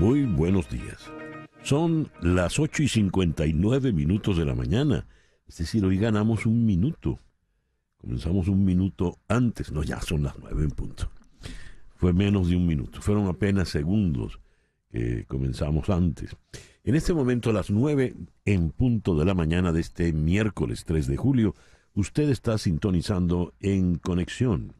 Muy buenos días. Son las 8 y 59 minutos de la mañana. Es decir, hoy ganamos un minuto. Comenzamos un minuto antes. No, ya son las 9 en punto. Fue menos de un minuto. Fueron apenas segundos que comenzamos antes. En este momento, a las 9 en punto de la mañana de este miércoles 3 de julio, usted está sintonizando en conexión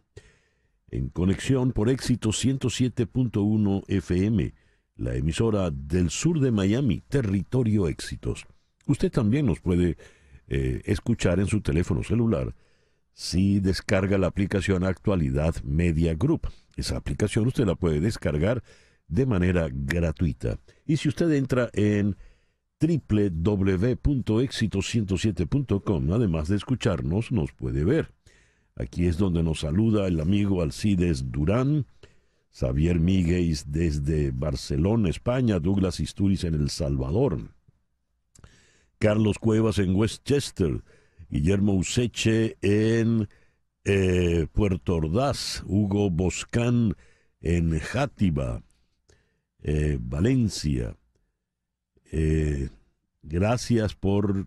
en conexión por éxito 107.1 FM, la emisora del sur de Miami, Territorio Éxitos. Usted también nos puede eh, escuchar en su teléfono celular si descarga la aplicación Actualidad Media Group. Esa aplicación usted la puede descargar de manera gratuita. Y si usted entra en www.éxito107.com, además de escucharnos, nos puede ver. Aquí es donde nos saluda el amigo Alcides Durán, Xavier Miguez desde Barcelona, España, Douglas Isturiz en El Salvador, Carlos Cuevas en Westchester, Guillermo Useche en eh, Puerto Ordaz, Hugo Boscán en Játiva, eh, Valencia. Eh, gracias por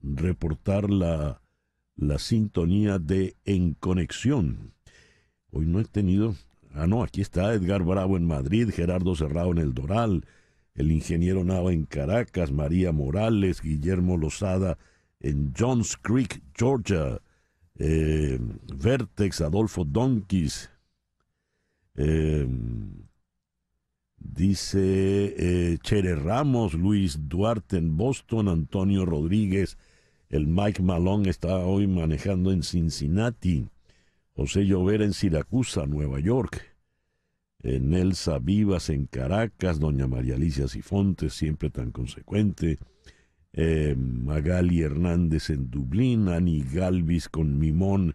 reportar la la sintonía de En Conexión. Hoy no he tenido... Ah, no, aquí está Edgar Bravo en Madrid, Gerardo Serrao en El Doral, el ingeniero Nava en Caracas, María Morales, Guillermo Lozada en Johns Creek, Georgia, eh, Vertex, Adolfo Donquis. Eh, dice eh, Ramos, Luis Duarte en Boston, Antonio Rodríguez el Mike Malone está hoy manejando en Cincinnati. José llover en Siracusa, Nueva York. Elsa Vivas en Caracas. Doña María Alicia Sifonte, siempre tan consecuente. Eh, Magali Hernández en Dublín. Annie Galvis con Mimón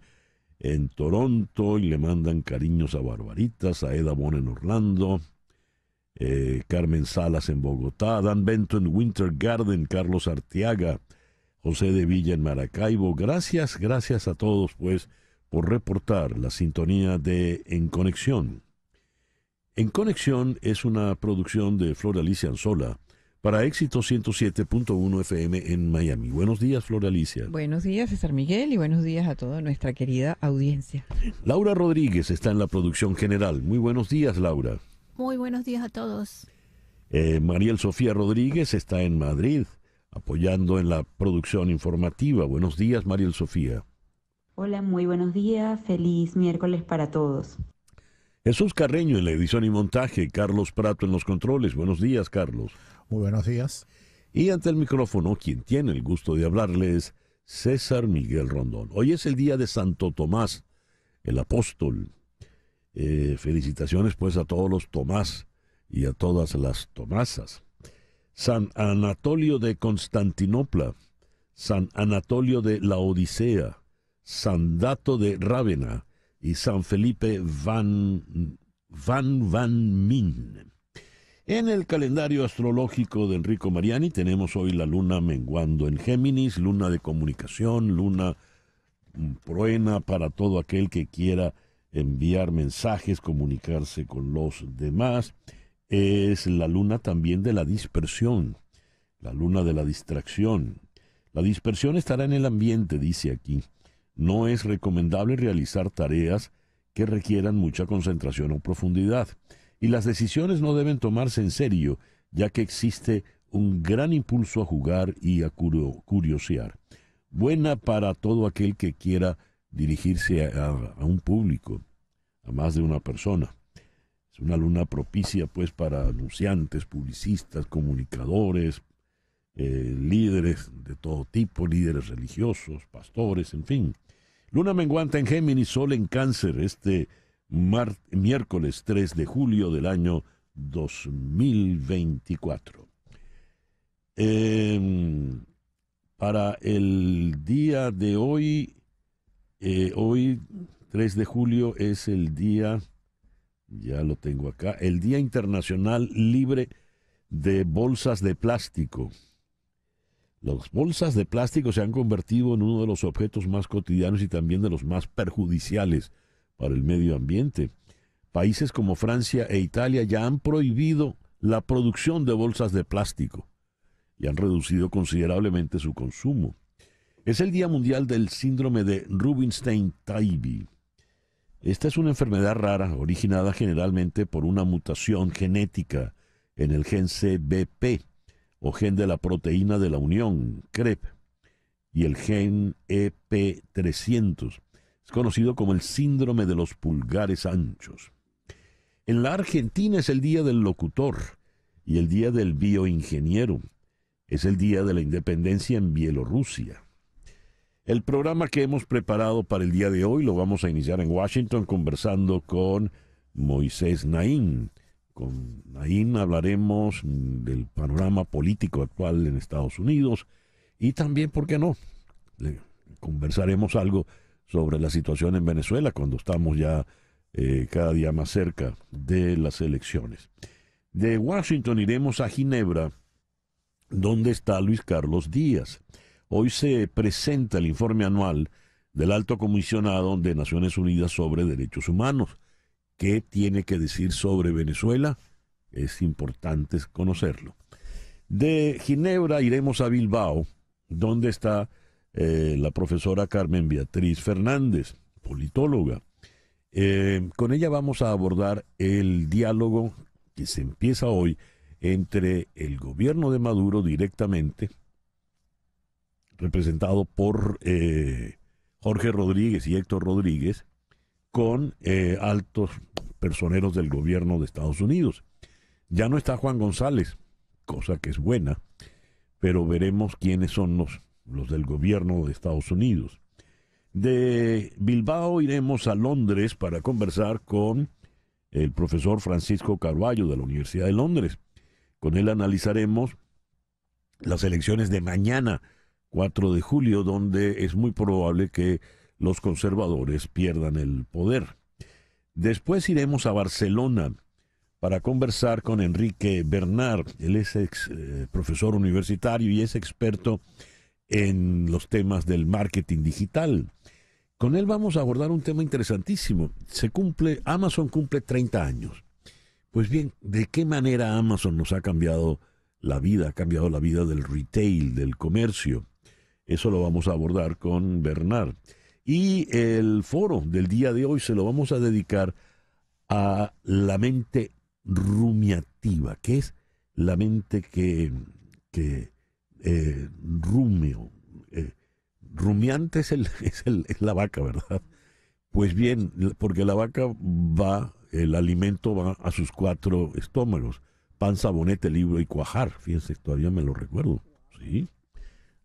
en Toronto. Y le mandan cariños a Barbaritas. A Eda Bon en Orlando. Eh, Carmen Salas en Bogotá. Dan Bento en Winter Garden. Carlos Arteaga. José de Villa en Maracaibo. Gracias, gracias a todos, pues, por reportar la sintonía de En Conexión. En Conexión es una producción de Flora Alicia Anzola para Éxito 107.1 FM en Miami. Buenos días, Flora Alicia. Buenos días, César Miguel, y buenos días a toda nuestra querida audiencia. Laura Rodríguez está en la producción general. Muy buenos días, Laura. Muy buenos días a todos. Eh, Mariel Sofía Rodríguez está en Madrid apoyando en la producción informativa. Buenos días, Mariel Sofía. Hola, muy buenos días. Feliz miércoles para todos. Jesús Carreño en la edición y montaje, Carlos Prato en los controles. Buenos días, Carlos. Muy buenos días. Y ante el micrófono, quien tiene el gusto de hablarles, César Miguel Rondón. Hoy es el día de Santo Tomás, el apóstol. Eh, felicitaciones pues a todos los Tomás y a todas las Tomasas. San Anatolio de Constantinopla, San Anatolio de la Odisea, San Dato de Rávena y San Felipe Van Van, Van Min. En el calendario astrológico de Enrico Mariani tenemos hoy la luna menguando en Géminis, luna de comunicación, luna pruena para todo aquel que quiera enviar mensajes, comunicarse con los demás es la luna también de la dispersión, la luna de la distracción. La dispersión estará en el ambiente, dice aquí. No es recomendable realizar tareas que requieran mucha concentración o profundidad. Y las decisiones no deben tomarse en serio, ya que existe un gran impulso a jugar y a curiosear. Buena para todo aquel que quiera dirigirse a, un público, a más de una persona. Es una luna propicia pues para anunciantes, publicistas, comunicadores, eh, líderes de todo tipo, líderes religiosos, pastores, en fin. Luna menguante en Géminis, Sol en Cáncer, este miércoles 3 de julio del año 2024. Em, para el día de hoy, eh, hoy 3 de julio es el día ya lo tengo acá. El Día Internacional Libre de Bolsas de Plástico. Las bolsas de plástico se han convertido en uno de los objetos más cotidianos y también de los más perjudiciales para el medio ambiente. Países como Francia e Italia ya han prohibido la producción de bolsas de plástico y han reducido considerablemente su consumo. Es el Día Mundial del Síndrome de rubinstein taybi esta es una enfermedad rara, originada generalmente por una mutación genética en el gen CBP, o gen de la proteína de la unión, CREP, y el gen EP300. Es conocido como el síndrome de los pulgares anchos. En la Argentina es el día del locutor y el día del bioingeniero. Es el día de la independencia en Bielorrusia. El programa que hemos preparado para el día de hoy lo vamos a iniciar en Washington conversando con Moisés Naín. Con Naín hablaremos del panorama político actual en Estados Unidos y también, ¿por qué no? Conversaremos algo sobre la situación en Venezuela cuando estamos ya eh, cada día más cerca de las elecciones. De Washington iremos a Ginebra, donde está Luis Carlos Díaz. Hoy se presenta el informe anual del Alto Comisionado de Naciones Unidas sobre Derechos Humanos. ¿Qué tiene que decir sobre Venezuela? Es importante conocerlo. De Ginebra iremos a Bilbao, donde está eh, la profesora Carmen Beatriz Fernández, politóloga. Eh, con ella vamos a abordar el diálogo que se empieza hoy entre el gobierno de Maduro directamente representado por eh, Jorge Rodríguez y Héctor Rodríguez, con eh, altos personeros del gobierno de Estados Unidos. Ya no está Juan González, cosa que es buena, pero veremos quiénes son los, los del gobierno de Estados Unidos. De Bilbao iremos a Londres para conversar con el profesor Francisco Carballo de la Universidad de Londres. Con él analizaremos las elecciones de mañana 4 de julio, donde es muy probable que los conservadores pierdan el poder. Después iremos a Barcelona para conversar con Enrique Bernard. Él es ex, eh, profesor universitario y es experto en los temas del marketing digital. Con él vamos a abordar un tema interesantísimo. Se cumple, Amazon cumple 30 años. Pues bien, ¿de qué manera Amazon nos ha cambiado la vida, ha cambiado la vida del retail, del comercio? Eso lo vamos a abordar con Bernard. Y el foro del día de hoy se lo vamos a dedicar a la mente rumiativa, que es la mente que, que eh, rumio. Eh, rumiante es, el, es, la vaca, ¿verdad? Pues bien, porque la vaca va, el alimento va a sus cuatro estómagos, panza, bonete, libro y cuajar. Fíjense, todavía me lo recuerdo. Sí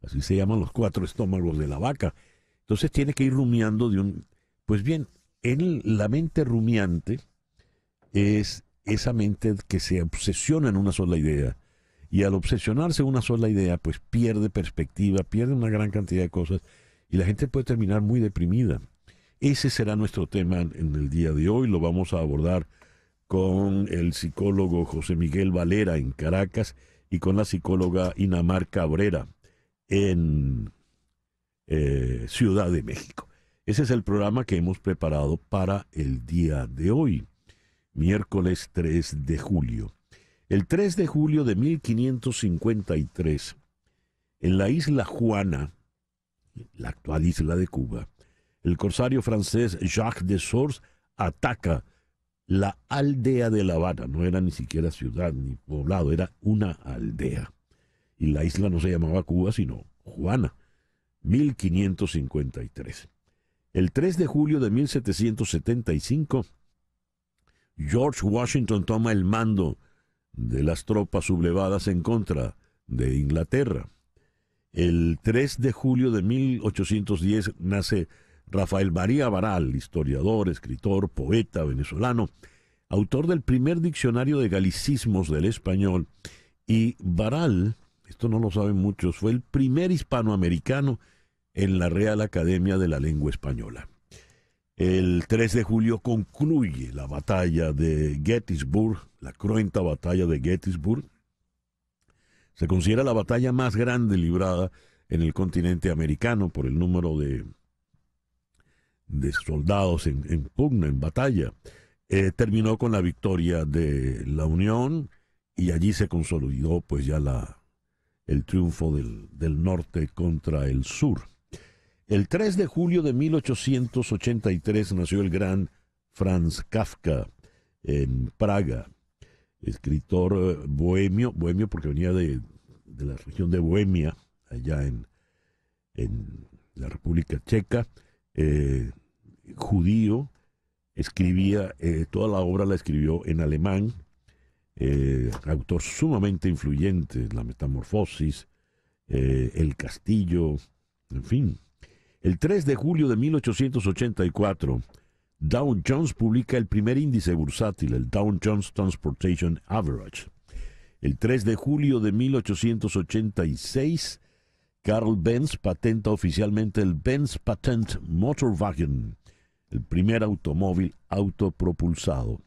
así se llaman los cuatro estómagos de la vaca. Entonces tiene que ir rumiando de un... Pues bien, en la mente rumiante es esa mente que se obsesiona en una sola idea. Y al obsesionarse en una sola idea, pues pierde perspectiva, pierde una gran cantidad de cosas y la gente puede terminar muy deprimida. Ese será nuestro tema en el día de hoy. Lo vamos a abordar con el psicólogo José Miguel Valera en Caracas y con la psicóloga Inamar Cabrera en eh, Ciudad de México. Ese es el programa que hemos preparado para el día de hoy, miércoles 3 de julio. El 3 de julio de 1553, en la isla Juana, la actual isla de Cuba, el corsario francés Jacques de Sors ataca la aldea de La Habana. No era ni siquiera ciudad ni poblado, era una aldea y la isla no se llamaba Cuba, sino Juana, 1553. El 3 de julio de 1775, George Washington toma el mando de las tropas sublevadas en contra de Inglaterra. El 3 de julio de 1810 nace Rafael María Baral, historiador, escritor, poeta venezolano, autor del primer diccionario de galicismos del español, y Baral esto no lo saben muchos, fue el primer hispanoamericano en la Real Academia de la Lengua Española. El 3 de julio concluye la batalla de Gettysburg, la cruenta batalla de Gettysburg. Se considera la batalla más grande librada en el continente americano por el número de, de soldados en, en, pugna, en batalla. Eh, terminó con la victoria de la Unión y allí se consolidó pues ya la, el triunfo del, norte contra el sur. El 3 de julio de 1883 nació el gran Franz Kafka en Praga, escritor eh, bohemio, bohemio porque venía de, la región de Bohemia, allá en, la República Checa, eh, judío, escribía, eh, toda la obra la escribió en alemán, eh, autor sumamente influyente, La Metamorfosis, eh, El Castillo, en fin. El 3 de julio de 1884, Dow Jones publica el primer índice bursátil, el Dow Jones Transportation Average. El 3 de julio de 1886, Carl Benz patenta oficialmente el Benz Patent Motorwagen, el primer automóvil autopropulsado.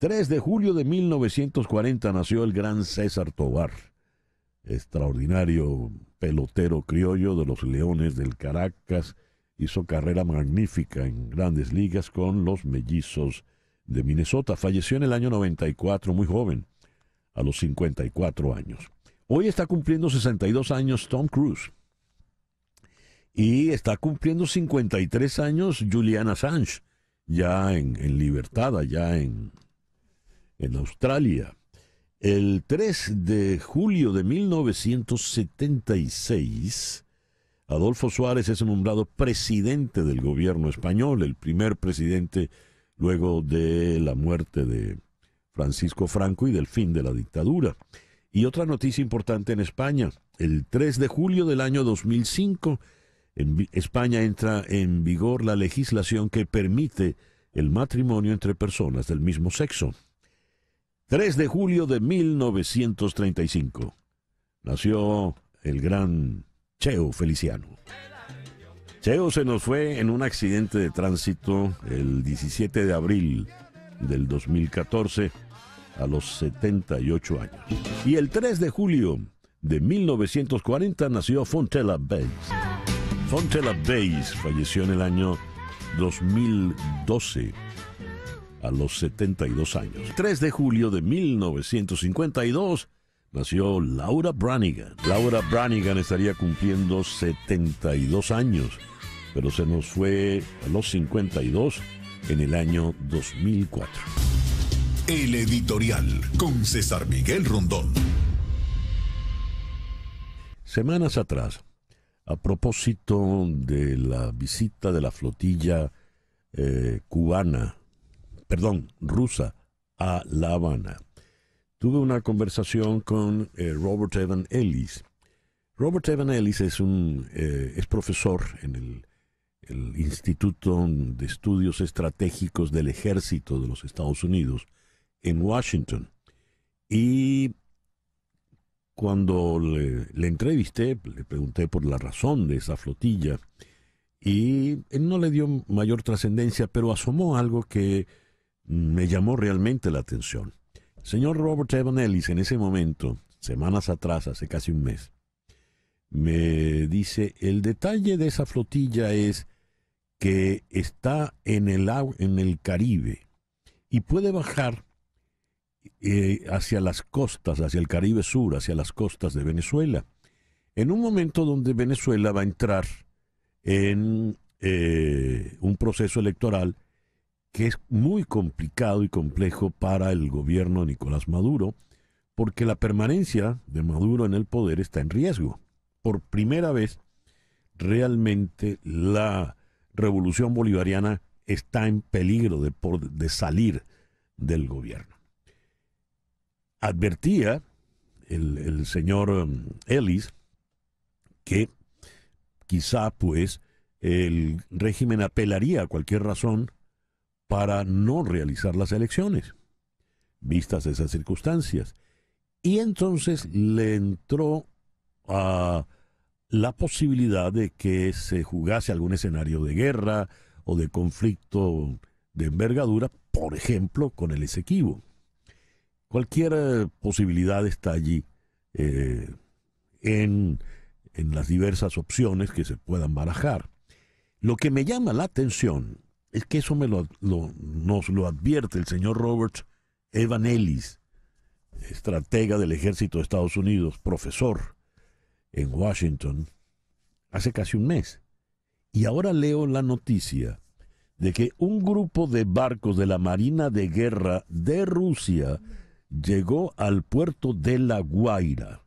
3 de julio de 1940 nació el gran César Tobar, extraordinario pelotero criollo de los Leones del Caracas. Hizo carrera magnífica en grandes ligas con los mellizos de Minnesota. Falleció en el año 94, muy joven, a los 54 años. Hoy está cumpliendo 62 años Tom Cruise. Y está cumpliendo 53 años Juliana Assange, ya en, en libertad, ya en, en Australia. El 3 de julio de 1976, Adolfo Suárez es nombrado presidente del gobierno español, el primer presidente luego de la muerte de Francisco Franco y del fin de la dictadura. Y otra noticia importante en España, el 3 de julio del año 2005, en España entra en vigor la legislación que permite el matrimonio entre personas del mismo sexo. 3 de julio de 1935. Nació el gran Cheo Feliciano. Cheo se nos fue en un accidente de tránsito el 17 de abril del 2014 a los 78 años. Y el 3 de julio de 1940 nació Fontella Bates. Fontella Bates falleció en el año 2012 a los 72 años. 3 de julio de 1952 nació Laura Branigan. Laura Branigan estaría cumpliendo 72 años, pero se nos fue a los 52 en el año 2004. El editorial con César Miguel Rondón. Semanas atrás, a propósito de la visita de la flotilla eh, cubana perdón, rusa a La Habana. Tuve una conversación con eh, Robert Evan Ellis. Robert Evan Ellis es, un, eh, es profesor en el, Instituto de Estudios Estratégicos del Ejército de los Estados Unidos en Washington. Y cuando le, le entrevisté, le pregunté por la razón de esa flotilla y él no le dio mayor trascendencia, pero asomó algo que me llamó realmente la atención. El señor Robert Evan Ellis en ese momento, semanas atrás, hace casi un mes, me dice, el detalle de esa flotilla es que está en el, en el Caribe y puede bajar eh, hacia las costas, hacia el Caribe Sur, hacia las costas de Venezuela, en un momento donde Venezuela va a entrar en eh, un proceso electoral que es muy complicado y complejo para el gobierno de Nicolás Maduro, porque la permanencia de Maduro en el poder está en riesgo. Por primera vez, realmente la revolución bolivariana está en peligro de, de salir del gobierno. Advertía el, el señor um, Ellis que quizá pues el régimen apelaría a cualquier razón para no realizar las elecciones, vistas esas circunstancias. Y entonces le entró a la posibilidad de que se jugase algún escenario de guerra o de conflicto de envergadura, por ejemplo, con el Esequibo. Cualquier eh, posibilidad está allí eh, en, en las diversas opciones que se puedan barajar. Lo que me llama la atención es que eso me lo, nos lo advierte el señor Robert Evan Ellis, estratega del ejército de Estados Unidos, profesor en Washington, hace casi un mes. Y ahora leo la noticia de que un grupo de barcos de la Marina de Guerra de Rusia llegó al puerto de La Guaira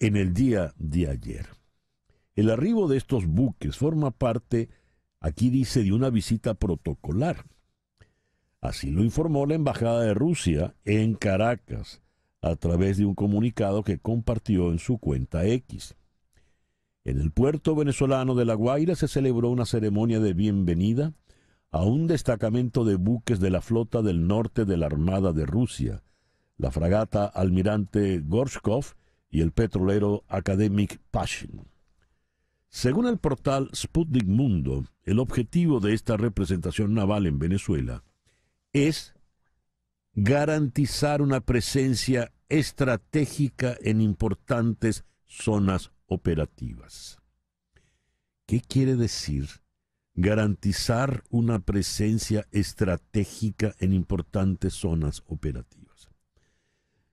en el día de ayer. El arribo de estos buques forma parte Aquí dice de una visita protocolar. Así lo informó la Embajada de Rusia en Caracas a través de un comunicado que compartió en su cuenta X. En el puerto venezolano de La Guaira se celebró una ceremonia de bienvenida a un destacamento de buques de la flota del norte de la Armada de Rusia, la fragata almirante Gorshkov y el petrolero Academic Pashin. Según el portal Sputnik Mundo, el objetivo de esta representación naval en Venezuela es garantizar una presencia estratégica en importantes zonas operativas. ¿Qué quiere decir garantizar una presencia estratégica en importantes zonas operativas?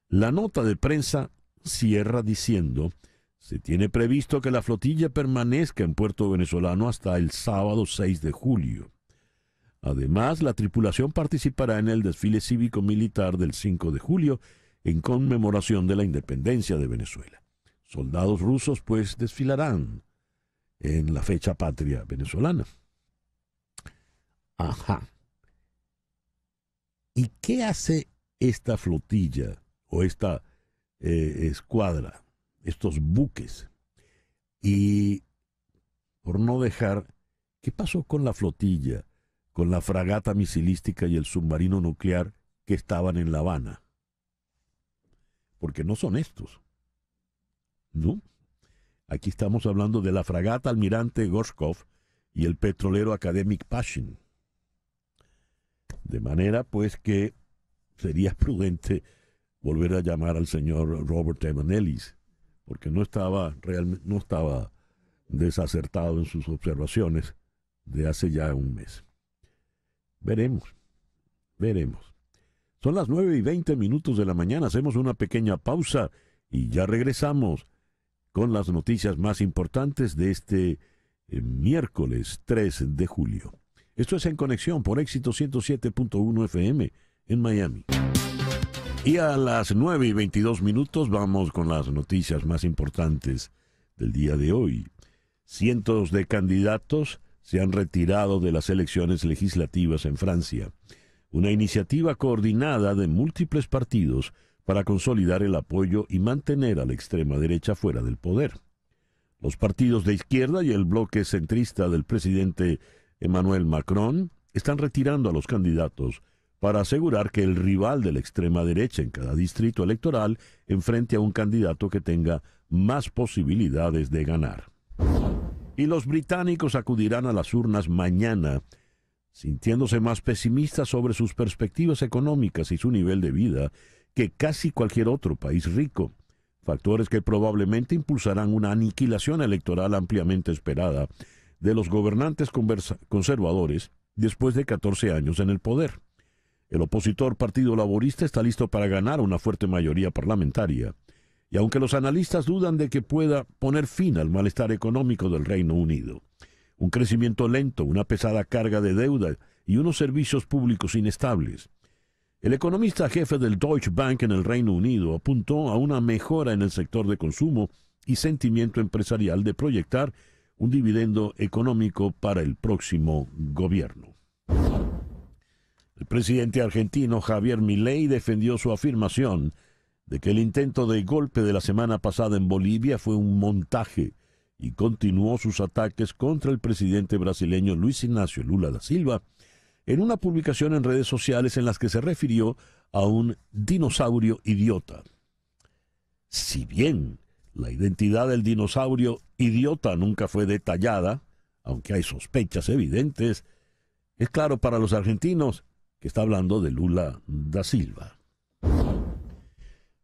La nota de prensa cierra diciendo se tiene previsto que la flotilla permanezca en puerto venezolano hasta el sábado 6 de julio. Además, la tripulación participará en el desfile cívico-militar del 5 de julio en conmemoración de la independencia de Venezuela. Soldados rusos pues desfilarán en la fecha patria venezolana. Ajá. ¿Y qué hace esta flotilla o esta eh, escuadra estos buques. Y por no dejar, ¿qué pasó con la flotilla, con la fragata misilística y el submarino nuclear que estaban en La Habana? Porque no son estos. ¿No? Aquí estamos hablando de la fragata almirante Gorshkov y el petrolero academic Pashin. De manera pues que sería prudente volver a llamar al señor Robert Emanelis, porque no estaba, realmente, no estaba desacertado en sus observaciones de hace ya un mes. Veremos, veremos. Son las 9 y 20 minutos de la mañana, hacemos una pequeña pausa y ya regresamos con las noticias más importantes de este eh, miércoles 3 de julio. Esto es en conexión por éxito 107.1 FM en Miami. Y a las 9 y 22 minutos vamos con las noticias más importantes del día de hoy. Cientos de candidatos se han retirado de las elecciones legislativas en Francia, una iniciativa coordinada de múltiples partidos para consolidar el apoyo y mantener a la extrema derecha fuera del poder. Los partidos de izquierda y el bloque centrista del presidente Emmanuel Macron están retirando a los candidatos para asegurar que el rival de la extrema derecha en cada distrito electoral enfrente a un candidato que tenga más posibilidades de ganar. Y los británicos acudirán a las urnas mañana, sintiéndose más pesimistas sobre sus perspectivas económicas y su nivel de vida que casi cualquier otro país rico, factores que probablemente impulsarán una aniquilación electoral ampliamente esperada de los gobernantes conservadores después de 14 años en el poder. El opositor Partido Laborista está listo para ganar una fuerte mayoría parlamentaria, y aunque los analistas dudan de que pueda poner fin al malestar económico del Reino Unido, un crecimiento lento, una pesada carga de deuda y unos servicios públicos inestables. El economista jefe del Deutsche Bank en el Reino Unido apuntó a una mejora en el sector de consumo y sentimiento empresarial de proyectar un dividendo económico para el próximo gobierno. El presidente argentino Javier Milei defendió su afirmación de que el intento de golpe de la semana pasada en Bolivia fue un montaje y continuó sus ataques contra el presidente brasileño Luis Ignacio Lula da Silva en una publicación en redes sociales en las que se refirió a un dinosaurio idiota. Si bien la identidad del dinosaurio idiota nunca fue detallada, aunque hay sospechas evidentes, es claro para los argentinos que está hablando de Lula da Silva.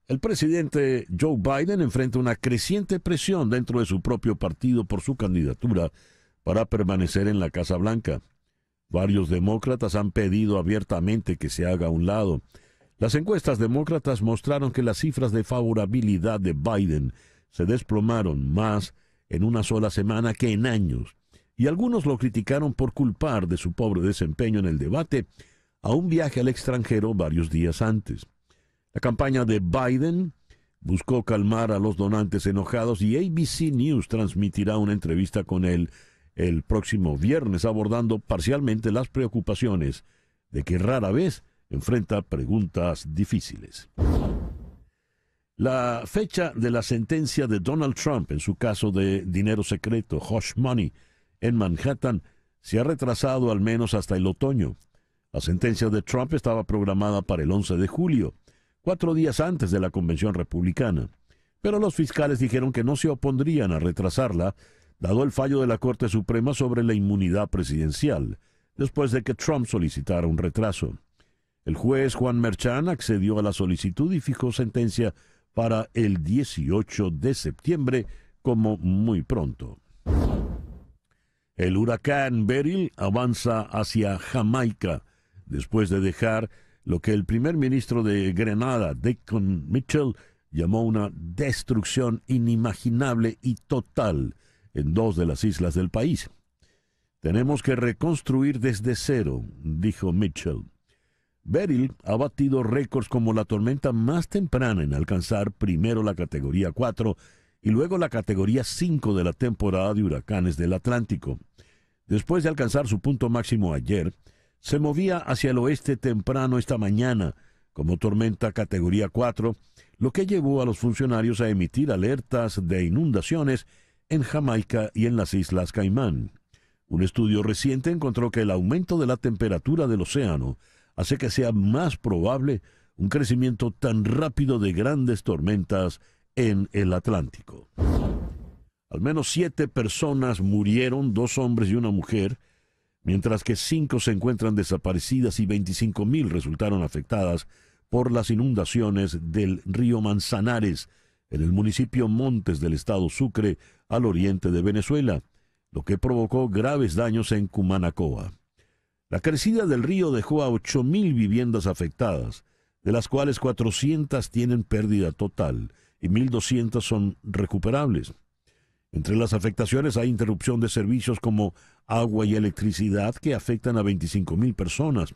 El presidente Joe Biden enfrenta una creciente presión dentro de su propio partido por su candidatura para permanecer en la Casa Blanca. Varios demócratas han pedido abiertamente que se haga a un lado. Las encuestas demócratas mostraron que las cifras de favorabilidad de Biden se desplomaron más en una sola semana que en años, y algunos lo criticaron por culpar de su pobre desempeño en el debate a un viaje al extranjero varios días antes. La campaña de Biden buscó calmar a los donantes enojados y ABC News transmitirá una entrevista con él el próximo viernes abordando parcialmente las preocupaciones de que rara vez enfrenta preguntas difíciles. La fecha de la sentencia de Donald Trump en su caso de dinero secreto, Hush Money, en Manhattan, se ha retrasado al menos hasta el otoño. La sentencia de Trump estaba programada para el 11 de julio, cuatro días antes de la convención republicana, pero los fiscales dijeron que no se opondrían a retrasarla, dado el fallo de la Corte Suprema sobre la inmunidad presidencial, después de que Trump solicitara un retraso. El juez Juan Merchan accedió a la solicitud y fijó sentencia para el 18 de septiembre como muy pronto. El huracán Beryl avanza hacia Jamaica después de dejar lo que el primer ministro de Grenada, Deacon Mitchell, llamó una destrucción inimaginable y total en dos de las islas del país. Tenemos que reconstruir desde cero, dijo Mitchell. Beryl ha batido récords como la tormenta más temprana en alcanzar primero la categoría 4 y luego la categoría 5 de la temporada de huracanes del Atlántico. Después de alcanzar su punto máximo ayer, se movía hacia el oeste temprano esta mañana como tormenta categoría 4, lo que llevó a los funcionarios a emitir alertas de inundaciones en Jamaica y en las Islas Caimán. Un estudio reciente encontró que el aumento de la temperatura del océano hace que sea más probable un crecimiento tan rápido de grandes tormentas en el Atlántico. Al menos siete personas murieron, dos hombres y una mujer, mientras que cinco se encuentran desaparecidas y 25.000 resultaron afectadas por las inundaciones del río Manzanares en el municipio Montes del estado Sucre, al oriente de Venezuela, lo que provocó graves daños en Cumanacoa. La crecida del río dejó a 8.000 viviendas afectadas, de las cuales 400 tienen pérdida total y 1.200 son recuperables. Entre las afectaciones hay interrupción de servicios como agua y electricidad que afectan a 25.000 personas,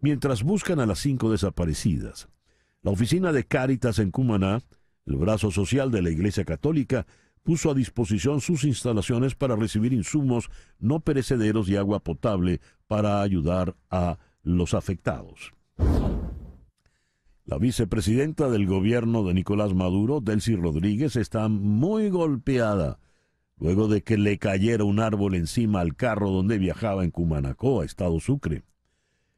mientras buscan a las cinco desaparecidas. La oficina de Cáritas en Cumaná, el brazo social de la Iglesia Católica, puso a disposición sus instalaciones para recibir insumos no perecederos y agua potable para ayudar a los afectados. La vicepresidenta del gobierno de Nicolás Maduro, Delcy Rodríguez, está muy golpeada luego de que le cayera un árbol encima al carro donde viajaba en Cumanacoa, Estado Sucre.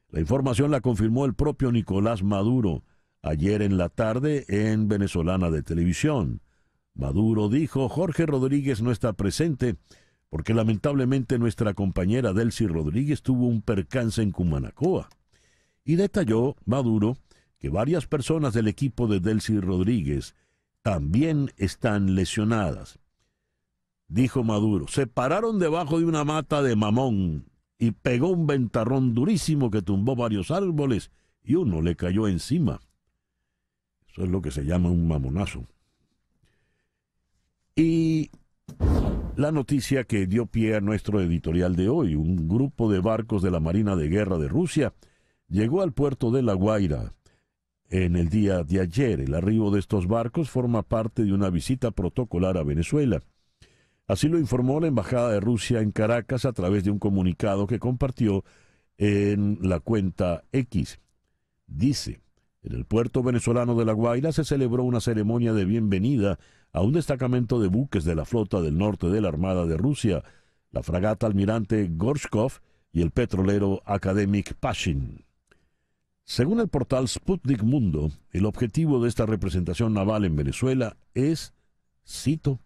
La información la confirmó el propio Nicolás Maduro ayer en la tarde en Venezolana de Televisión. Maduro dijo, Jorge Rodríguez no está presente porque lamentablemente nuestra compañera Delcy Rodríguez tuvo un percance en Cumanacoa. Y detalló Maduro que varias personas del equipo de Delcy Rodríguez también están lesionadas dijo Maduro. Se pararon debajo de una mata de mamón y pegó un ventarrón durísimo que tumbó varios árboles y uno le cayó encima. Eso es lo que se llama un mamonazo. Y la noticia que dio pie a nuestro editorial de hoy, un grupo de barcos de la Marina de Guerra de Rusia llegó al puerto de La Guaira en el día de ayer. El arribo de estos barcos forma parte de una visita protocolar a Venezuela. Así lo informó la Embajada de Rusia en Caracas a través de un comunicado que compartió en la cuenta X. Dice, en el puerto venezolano de La Guaira se celebró una ceremonia de bienvenida a un destacamento de buques de la flota del norte de la Armada de Rusia, la fragata almirante Gorshkov y el petrolero Academic Pashin. Según el portal Sputnik Mundo, el objetivo de esta representación naval en Venezuela es, cito,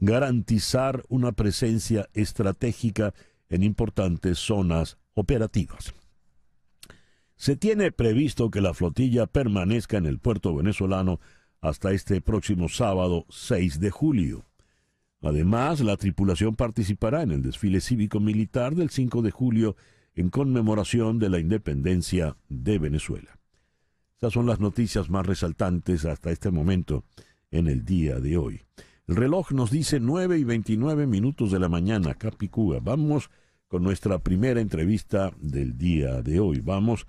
garantizar una presencia estratégica en importantes zonas operativas. Se tiene previsto que la flotilla permanezca en el puerto venezolano hasta este próximo sábado 6 de julio. Además, la tripulación participará en el desfile cívico-militar del 5 de julio en conmemoración de la independencia de Venezuela. Estas son las noticias más resaltantes hasta este momento en el día de hoy. El reloj nos dice 9 y 29 minutos de la mañana, Capicúa. Vamos con nuestra primera entrevista del día de hoy. Vamos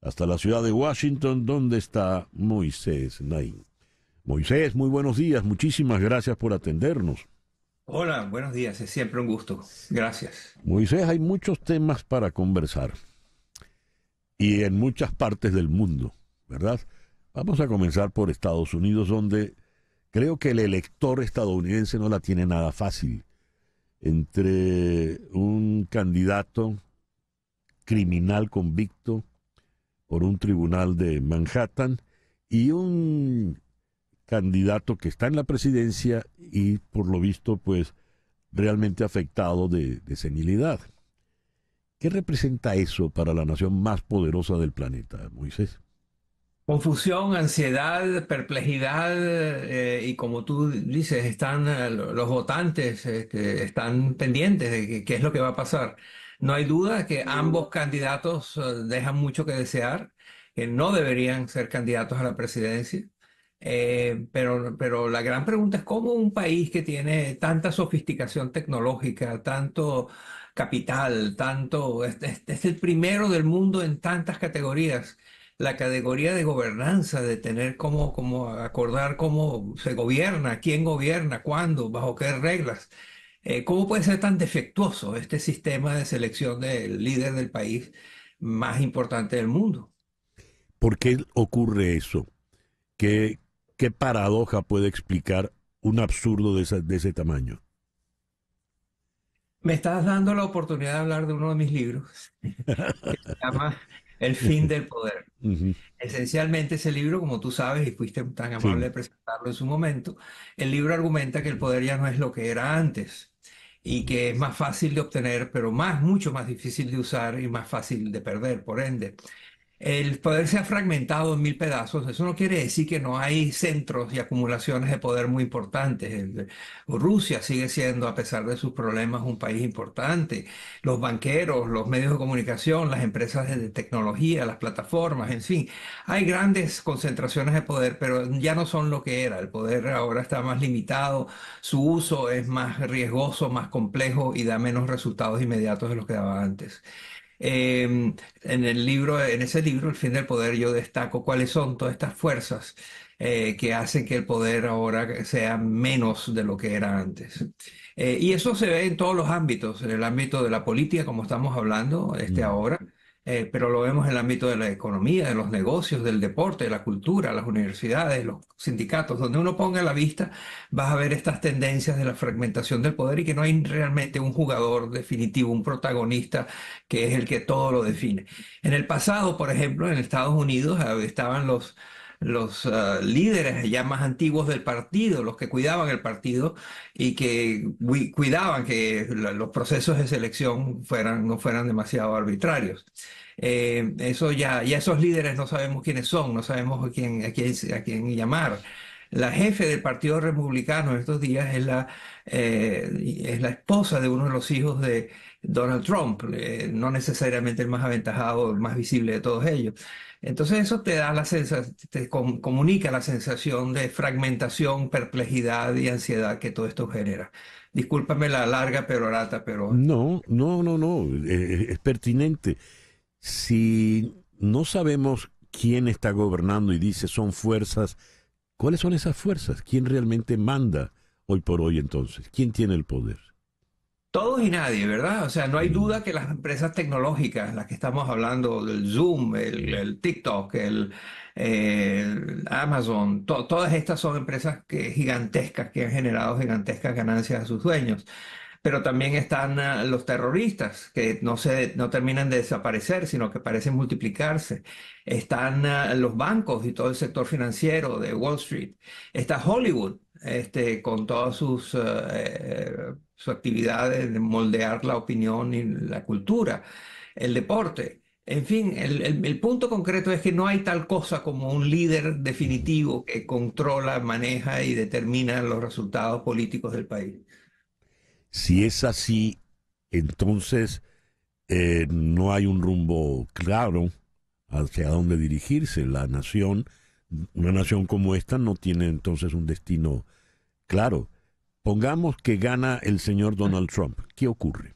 hasta la ciudad de Washington, donde está Moisés Nain. Moisés, muy buenos días. Muchísimas gracias por atendernos. Hola, buenos días. Es siempre un gusto. Gracias. Moisés, hay muchos temas para conversar. Y en muchas partes del mundo, ¿verdad? Vamos a comenzar por Estados Unidos, donde Creo que el elector estadounidense no la tiene nada fácil entre un candidato criminal convicto por un tribunal de Manhattan y un candidato que está en la presidencia y por lo visto pues realmente afectado de, de senilidad. ¿Qué representa eso para la nación más poderosa del planeta, Moisés? Confusión, ansiedad, perplejidad eh, y como tú dices, están eh, los votantes, este, están pendientes de qué es lo que va a pasar. No hay duda que ambos candidatos eh, dejan mucho que desear, que no deberían ser candidatos a la presidencia. pero, pero la gran pregunta es cómo un país que tiene tanta sofisticación tecnológica, tanto capital, tanto, este, este es el primero del mundo en tantas categorías, la categoría de gobernanza, de tener cómo, cómo acordar cómo se gobierna, quién gobierna, cuándo, bajo qué reglas. Eh, ¿Cómo puede ser tan defectuoso este sistema de selección del líder del país más importante del mundo? ¿Por qué ocurre eso? ¿Qué, qué paradoja puede explicar un absurdo de, de ese tamaño? Me estás dando la oportunidad de hablar de uno de mis libros, que se llama El fin del poder. Esencialmente ese libro, como tú sabes, y fuiste tan amable de presentarlo en su momento, el libro argumenta que el poder ya no es lo que era antes y que es más fácil de obtener, pero más, mucho más difícil de usar y más fácil de perder, por ende. El poder se ha fragmentado en mil pedazos. Eso no quiere decir que no hay centros y acumulaciones de poder muy importantes. Rusia sigue siendo, a pesar de sus problemas, un país importante. Los banqueros, los medios de comunicación, las empresas de tecnología, las plataformas, en fin. Hay grandes concentraciones de poder, pero ya no son lo que era. El poder ahora está más limitado, su uso es más riesgoso, más complejo y da menos resultados inmediatos de los que daba antes. Em, en el libro, en ese libro, El fin del poder, yo destaco cuáles son todas estas fuerzas eh, que hacen que el poder ahora sea menos de lo que era antes. Eh, y eso se ve en todos los ámbitos, en el ámbito de la política, como estamos hablando este, mm. ahora, eh, pero lo vemos en el ámbito de la economía, de los negocios, del deporte, de la cultura, las universidades, los sindicatos, donde uno ponga la vista, vas a ver estas tendencias de la fragmentación del poder y que no hay realmente un jugador definitivo, un protagonista que es el que todo lo define. En el pasado, por ejemplo, en Estados Unidos ah, estaban los los ah, líderes ya más antiguos del partido, los que cuidaban el partido y que cuidaban que los procesos de selección fueran, no fueran demasiado arbitrarios. Eh, eso ya, ya esos líderes no sabemos quiénes son, no sabemos quién, a quién, a quién llamar. La jefe del Partido Republicano estos días es la, eh, es la esposa de uno de los hijos de Donald Trump, eh, no necesariamente el más aventajado, el más visible de todos ellos. Entonces eso te da la sensación, te comunica la sensación de fragmentación, perplejidad y ansiedad que todo esto genera. Discúlpame la larga perorata, pero... No, no, no, no, eh, es pertinente. Si no sabemos quién está gobernando y dice son fuerzas ¿Cuáles son esas fuerzas? ¿Quién realmente manda hoy por hoy entonces? ¿Quién tiene el poder? Todos y nadie, ¿verdad? O sea, no hay duda que las empresas tecnológicas, las que estamos hablando, del Zoom, el, TikTok, el, eh, Amazon, todas estas son empresas que, gigantescas que han generado gigantescas ganancias a sus dueños pero también están ah, los terroristas que no, se, no terminan de desaparecer, sino que parecen multiplicarse. Están ah, los bancos y todo el sector financiero de Wall Street. Está Hollywood, este, con todas sus, ah, eh, actividades su de moldear la opinión y la cultura, el deporte. En fin, el, punto concreto es que no hay tal cosa como un líder definitivo que controla, maneja y determina los resultados políticos del país. Si es así, entonces eh, no hay un rumbo claro hacia dónde dirigirse. La nación, una nación como esta, no tiene entonces un destino claro. Pongamos que gana el señor Donald Trump. ¿Qué ocurre?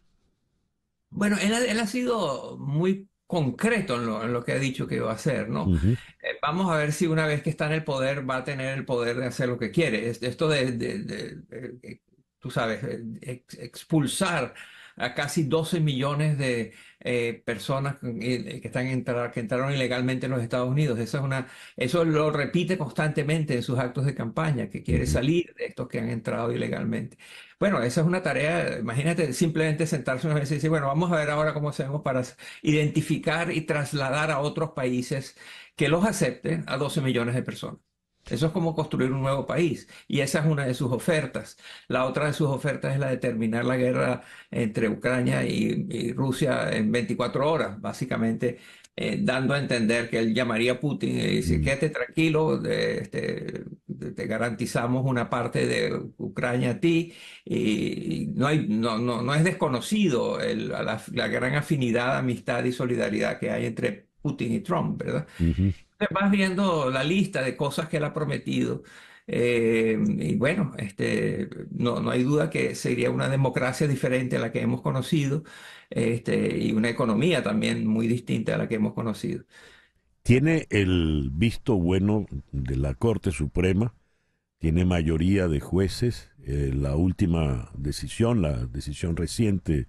Bueno, él, ha sido muy concreto en lo, que ha dicho que va a hacer, ¿no? Eh, vamos a ver si una vez que está en el poder va a tener el poder de hacer lo que quiere. Esto de tú sabes, eh, expulsar a casi 12 millones de eh, personas eh, que, están entraron ilegalmente en los Estados Unidos. Eso, es una, eso lo repite constantemente en sus actos de campaña, que quiere salir de estos que han entrado ilegalmente. Bueno, esa es una tarea, imagínate simplemente sentarse una vez y decir, bueno, vamos a ver ahora cómo hacemos para identificar y trasladar a otros países que los acepten a 12 millones de personas. Eso es como construir un nuevo país y esa es una de sus ofertas. La otra de sus ofertas es la de terminar la guerra entre Ucrania y, Rusia en 24 horas, básicamente eh, dando a entender que él llamaría a Putin y dice, mm. quédate tranquilo, este, te garantizamos una parte de Ucrania a ti. Y, no, es desconocido la, gran afinidad, amistad y solidaridad que hay entre Putin y Trump, ¿verdad? vas viendo la lista de cosas que él ha prometido. Eh, y bueno, este, no, no, hay duda que sería una democracia diferente a la que hemos conocido este, y una economía también muy distinta a la que hemos conocido. ¿Tiene el visto bueno de la Corte Suprema? ¿Tiene mayoría de jueces? Eh, la última decisión, la decisión reciente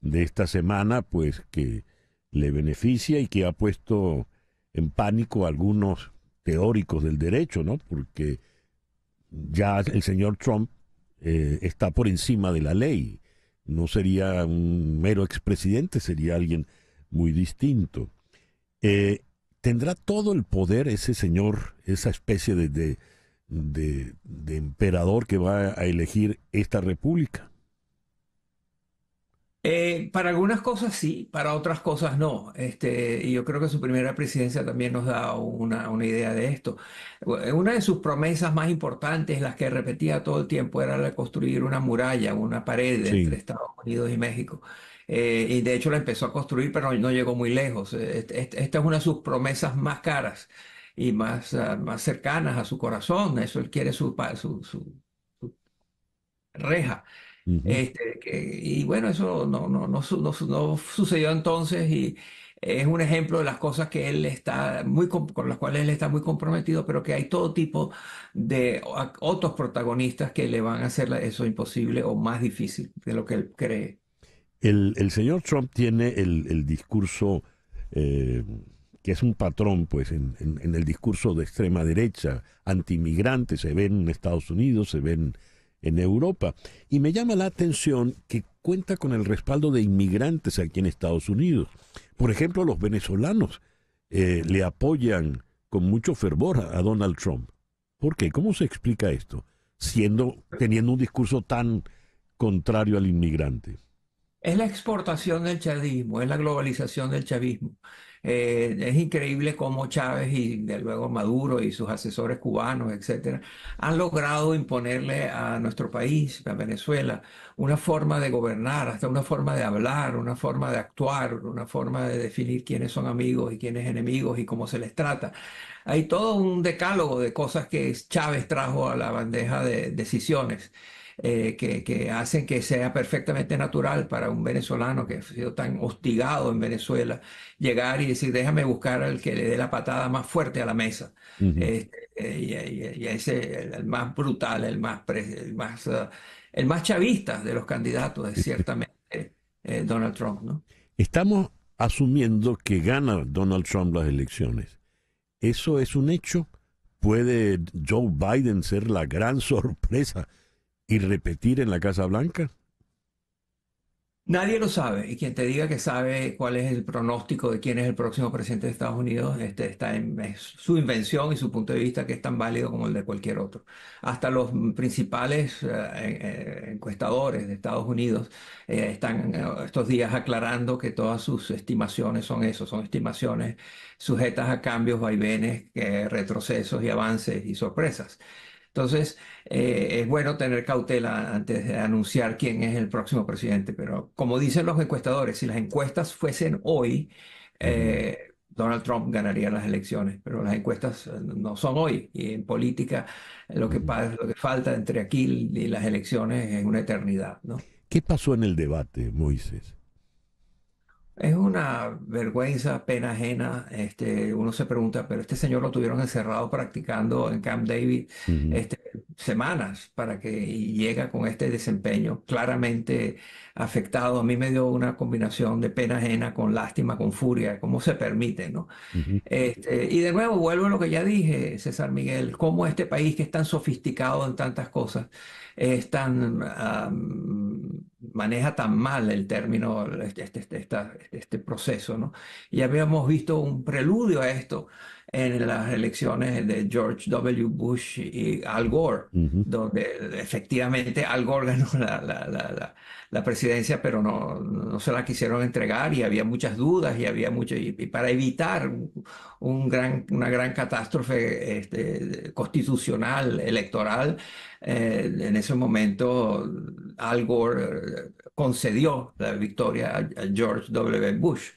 de esta semana, pues que le beneficia y que ha puesto en pánico algunos teóricos del derecho, ¿no? Porque ya el señor Trump eh, está por encima de la ley. No sería un mero expresidente, sería alguien muy distinto. Eh, ¿Tendrá todo el poder ese señor, esa especie de, de emperador que va a elegir esta república? Eh, para algunas cosas sí, para otras cosas no. Este, y yo creo que su primera presidencia también nos da una, una, idea de esto. Eh, una de sus promesas más importantes, las que repetía todo el tiempo, era la de construir una muralla, una pared entre Estados Unidos y México. Eh, y de hecho la empezó a construir, pero no llegó muy lejos. Esta es una de sus promesas más caras y más, ah, más cercanas a su corazón. Eso él quiere su, su, su reja este, y bueno, eso no, no, no, sucedió entonces y es un ejemplo de las cosas que él está muy con las cuales él está muy comprometido, pero que hay todo tipo de otros protagonistas que le van a hacer eso imposible o más difícil de lo que él cree. El, señor Trump tiene el, discurso eh, que es un patrón, pues, en, el discurso de extrema derecha, anti antimigrante, se ven en Estados Unidos, se ven en Europa. Y me llama la atención que cuenta con el respaldo de inmigrantes aquí en Estados Unidos. Por ejemplo, los venezolanos eh, le apoyan con mucho fervor a Donald Trump. ¿Por qué? ¿Cómo se explica esto? Siendo, teniendo un discurso tan contrario al inmigrante. Es la exportación del chavismo, es la globalización del chavismo. Eh, es increíble cómo Chávez y luego Maduro y sus asesores cubanos, etcétera, han logrado imponerle a nuestro país, a Venezuela, una forma de gobernar, hasta una forma de hablar, una forma de actuar, una forma de definir quiénes son amigos y quiénes enemigos y cómo se les trata. Hay todo un decálogo de cosas que Chávez trajo a la bandeja de decisiones. Eh, que, que, hacen que sea perfectamente natural para un venezolano que ha sido tan hostigado en Venezuela llegar y decir, déjame buscar al que le dé la patada más fuerte a la mesa. Este, eh, y, ese, el, el, más brutal, el más, más, eh, el más chavista de los candidatos es este. ciertamente Donald Trump. ¿no? Estamos asumiendo que gana Donald Trump las elecciones. ¿Eso es un hecho? ¿Puede Joe Biden ser la gran sorpresa? y repetir en la Casa Blanca? Nadie lo sabe y quien te diga que sabe cuál es el pronóstico de quién es el próximo presidente de Estados Unidos este, está en su invención y su punto de vista que es tan válido como el de cualquier otro. Hasta los principales eh, eh, encuestadores de Estados Unidos eh, están estos días aclarando que todas sus estimaciones son eso, son estimaciones sujetas a cambios, vaivenes, retrocesos y avances y sorpresas. Entonces, eh, es bueno tener cautela antes de anunciar quién es el próximo presidente, pero como dicen los encuestadores, si las encuestas fuesen hoy, eh, Donald Trump ganaría las elecciones, pero las encuestas eh, no son hoy. Y en política lo que, lo que falta entre aquí y las elecciones es una eternidad. ¿Qué pasó en el debate, Moisés? Es una vergüenza, pena ajena. Este, uno se pregunta, pero este señor lo tuvieron encerrado practicando en Camp David este, semanas para que llega con este desempeño claramente afectado. A mí me dio una combinación de pena ajena con lástima, con furia, como se permite, ¿no? este, y de nuevo vuelvo a lo que ya dije, César Miguel, cómo este país que es tan sofisticado en tantas cosas es tan, maneja tan mal el término, este, este, este, este proceso, ¿no? habíamos visto un preludio a esto en las elecciones de George W. Bush y Al Gore, donde efectivamente Al Gore ganó la, presidencia, pero no, se la quisieron entregar y había muchas dudas y había mucho, para evitar un gran, una gran catástrofe este, constitucional, electoral, eh, en ese momento Al Gore eh, concedió la victoria a George W. Bush.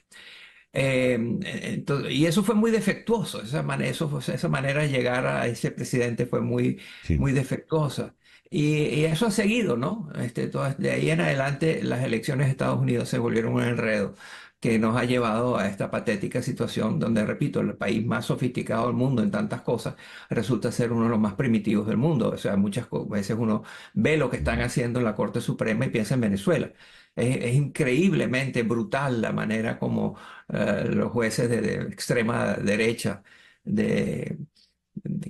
Em, eh, y eso fue muy defectuoso, esa, manera esa manera de llegar a ese presidente fue muy, muy defectuosa. Y, eso ha seguido, ¿no? Este, de ahí en adelante las elecciones de Estados Unidos se volvieron un enredo que nos ha llevado a esta patética situación donde, repito, el país más sofisticado del mundo en tantas cosas resulta ser uno de los más primitivos del mundo. O sea, muchas veces uno ve lo que están haciendo en la Corte Suprema y piensa en Venezuela es, increíblemente brutal la manera como eh, los jueces de, extrema derecha de,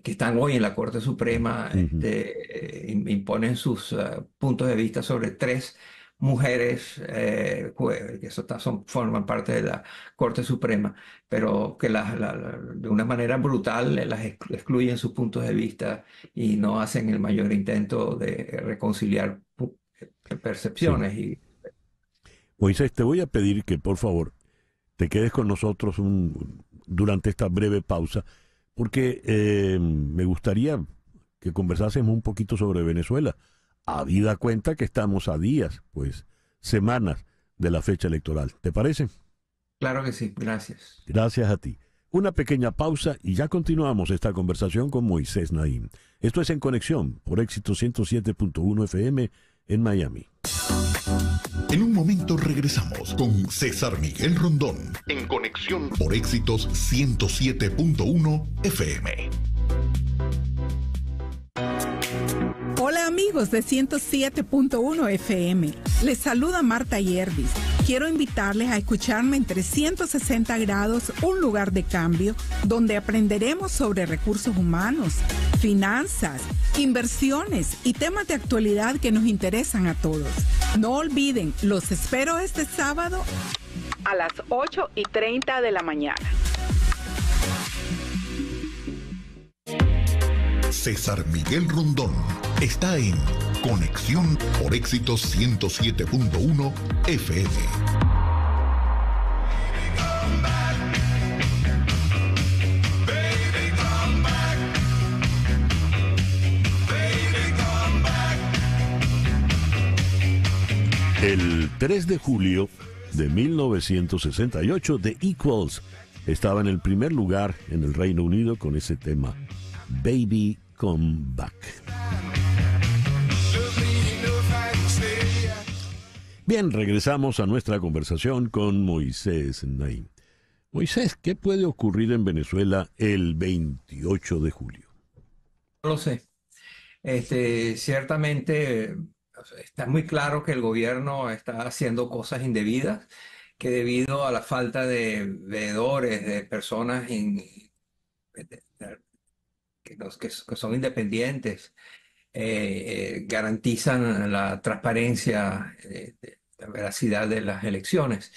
que están hoy en la Corte Suprema este, imponen sus eh, puntos de vista sobre tres mujeres eh, que eso son, forman parte de la Corte Suprema, pero que de una manera brutal las excluyen sus puntos de vista y no hacen el mayor intento de reconciliar percepciones y Moisés, te voy a pedir que por favor te quedes con nosotros durante esta breve pausa, porque eh, me gustaría que conversásemos un poquito sobre Venezuela, vida cuenta que estamos a días, pues semanas de la fecha electoral. ¿Te parece? Claro que sí, gracias. Gracias a ti. Una pequeña pausa y ya continuamos esta conversación con Moisés Naim. Esto es En Conexión por éxito 107.1 FM en Miami. En un momento regresamos con César Miguel Rondón en conexión por éxitos 107.1 FM. Hola amigos de 107.1 FM. Les saluda Marta Yervis, Quiero invitarles a escucharme en 360 grados, un lugar de cambio, donde aprenderemos sobre recursos humanos, finanzas, inversiones y temas de actualidad que nos interesan a todos. No olviden, los espero este sábado a las 8 y 30 de la mañana. César Miguel Rondón está en Conexión por éxito 107.1 FM. El 3 de julio de 1968, The Equals estaba en el primer lugar en el Reino Unido con ese tema, Baby Come Back. Bien, regresamos a nuestra conversación con Moisés Naim. Moisés, ¿qué puede ocurrir en Venezuela el 28 de julio? No lo sé. Este, ciertamente está muy claro que el gobierno está haciendo cosas indebidas, que debido a la falta de veedores, de personas que, los, que, son independientes, eh, eh, garantizan la transparencia. Eh, veracidad de las elecciones.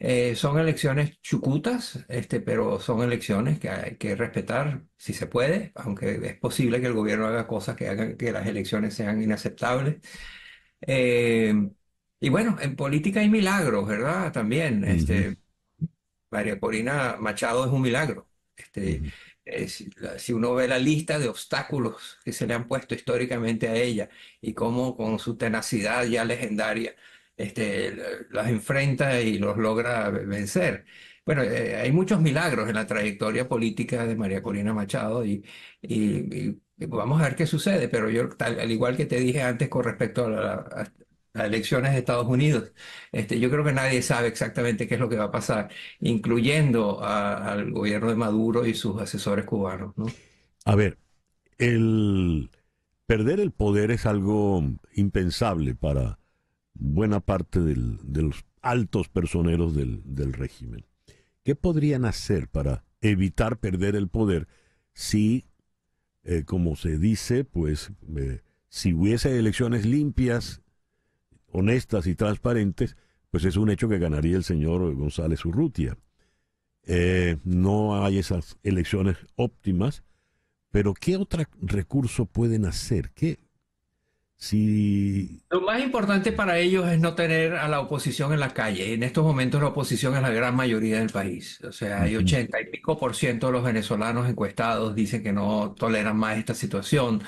Eh, son elecciones chucutas, este, pero son elecciones que hay que respetar si se puede, aunque es posible que el gobierno haga cosas que hagan que las elecciones sean inaceptables. Eh, y bueno, en política hay milagros, ¿verdad? También, este, María Corina Machado es un milagro. Este, si, uno ve la lista de obstáculos que se le han puesto históricamente a ella y cómo con su tenacidad ya legendaria este, las enfrenta y los logra vencer. Bueno, eh, hay muchos milagros en la trayectoria política de María Corina Machado y, vamos a ver qué sucede, pero yo, al igual que te dije antes con respecto a, las elecciones de Estados Unidos. Este, yo creo que nadie sabe exactamente qué es lo que va a pasar, incluyendo al gobierno de Maduro y sus asesores cubanos. ¿no? A ver, el perder el poder es algo impensable para buena parte del, de los altos personeros del, del régimen. ¿Qué podrían hacer para evitar perder el poder si, eh, como se dice, pues eh, si hubiese elecciones limpias, honestas y transparentes, pues es un hecho que ganaría el señor González Urrutia. Eh, no hay esas elecciones óptimas, pero ¿qué otro recurso pueden hacer? ¿Qué, si... Lo más importante para ellos es no tener a la oposición en la calle. En estos momentos la oposición es la gran mayoría del país. O sea, hay ochenta y pico por ciento de los venezolanos encuestados dicen que no toleran más esta situación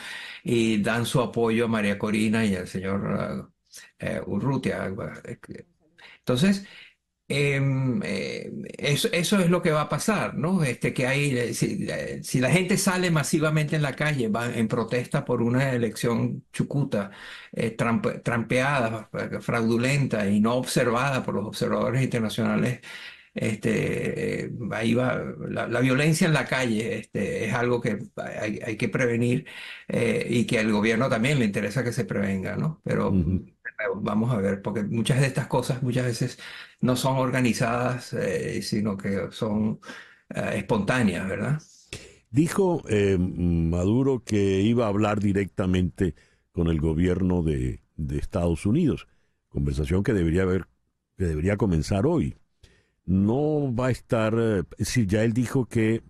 y dan su apoyo a María Corina y al señor eh, Urrutia. Entonces, Em, eh, eso, es lo que va a pasar, ¿no? Este, que hay, eh, eh, si, la gente sale masivamente en la calle va en protesta por una elección chucuta, trampeada, fraudulenta y no observada por los observadores internacionales, este, ahí va, la, violencia en la calle este, es algo que hay, que prevenir y que al gobierno también le interesa que se prevenga, ¿no? Pero vamos a ver, porque muchas de estas cosas muchas veces no son organizadas, eh, sino que son eh, espontáneas, ¿verdad? Dijo eh, Maduro que iba a hablar directamente con el gobierno de, de Estados Unidos, conversación que debería haber, que debería comenzar hoy. No va a estar, si ya él dijo que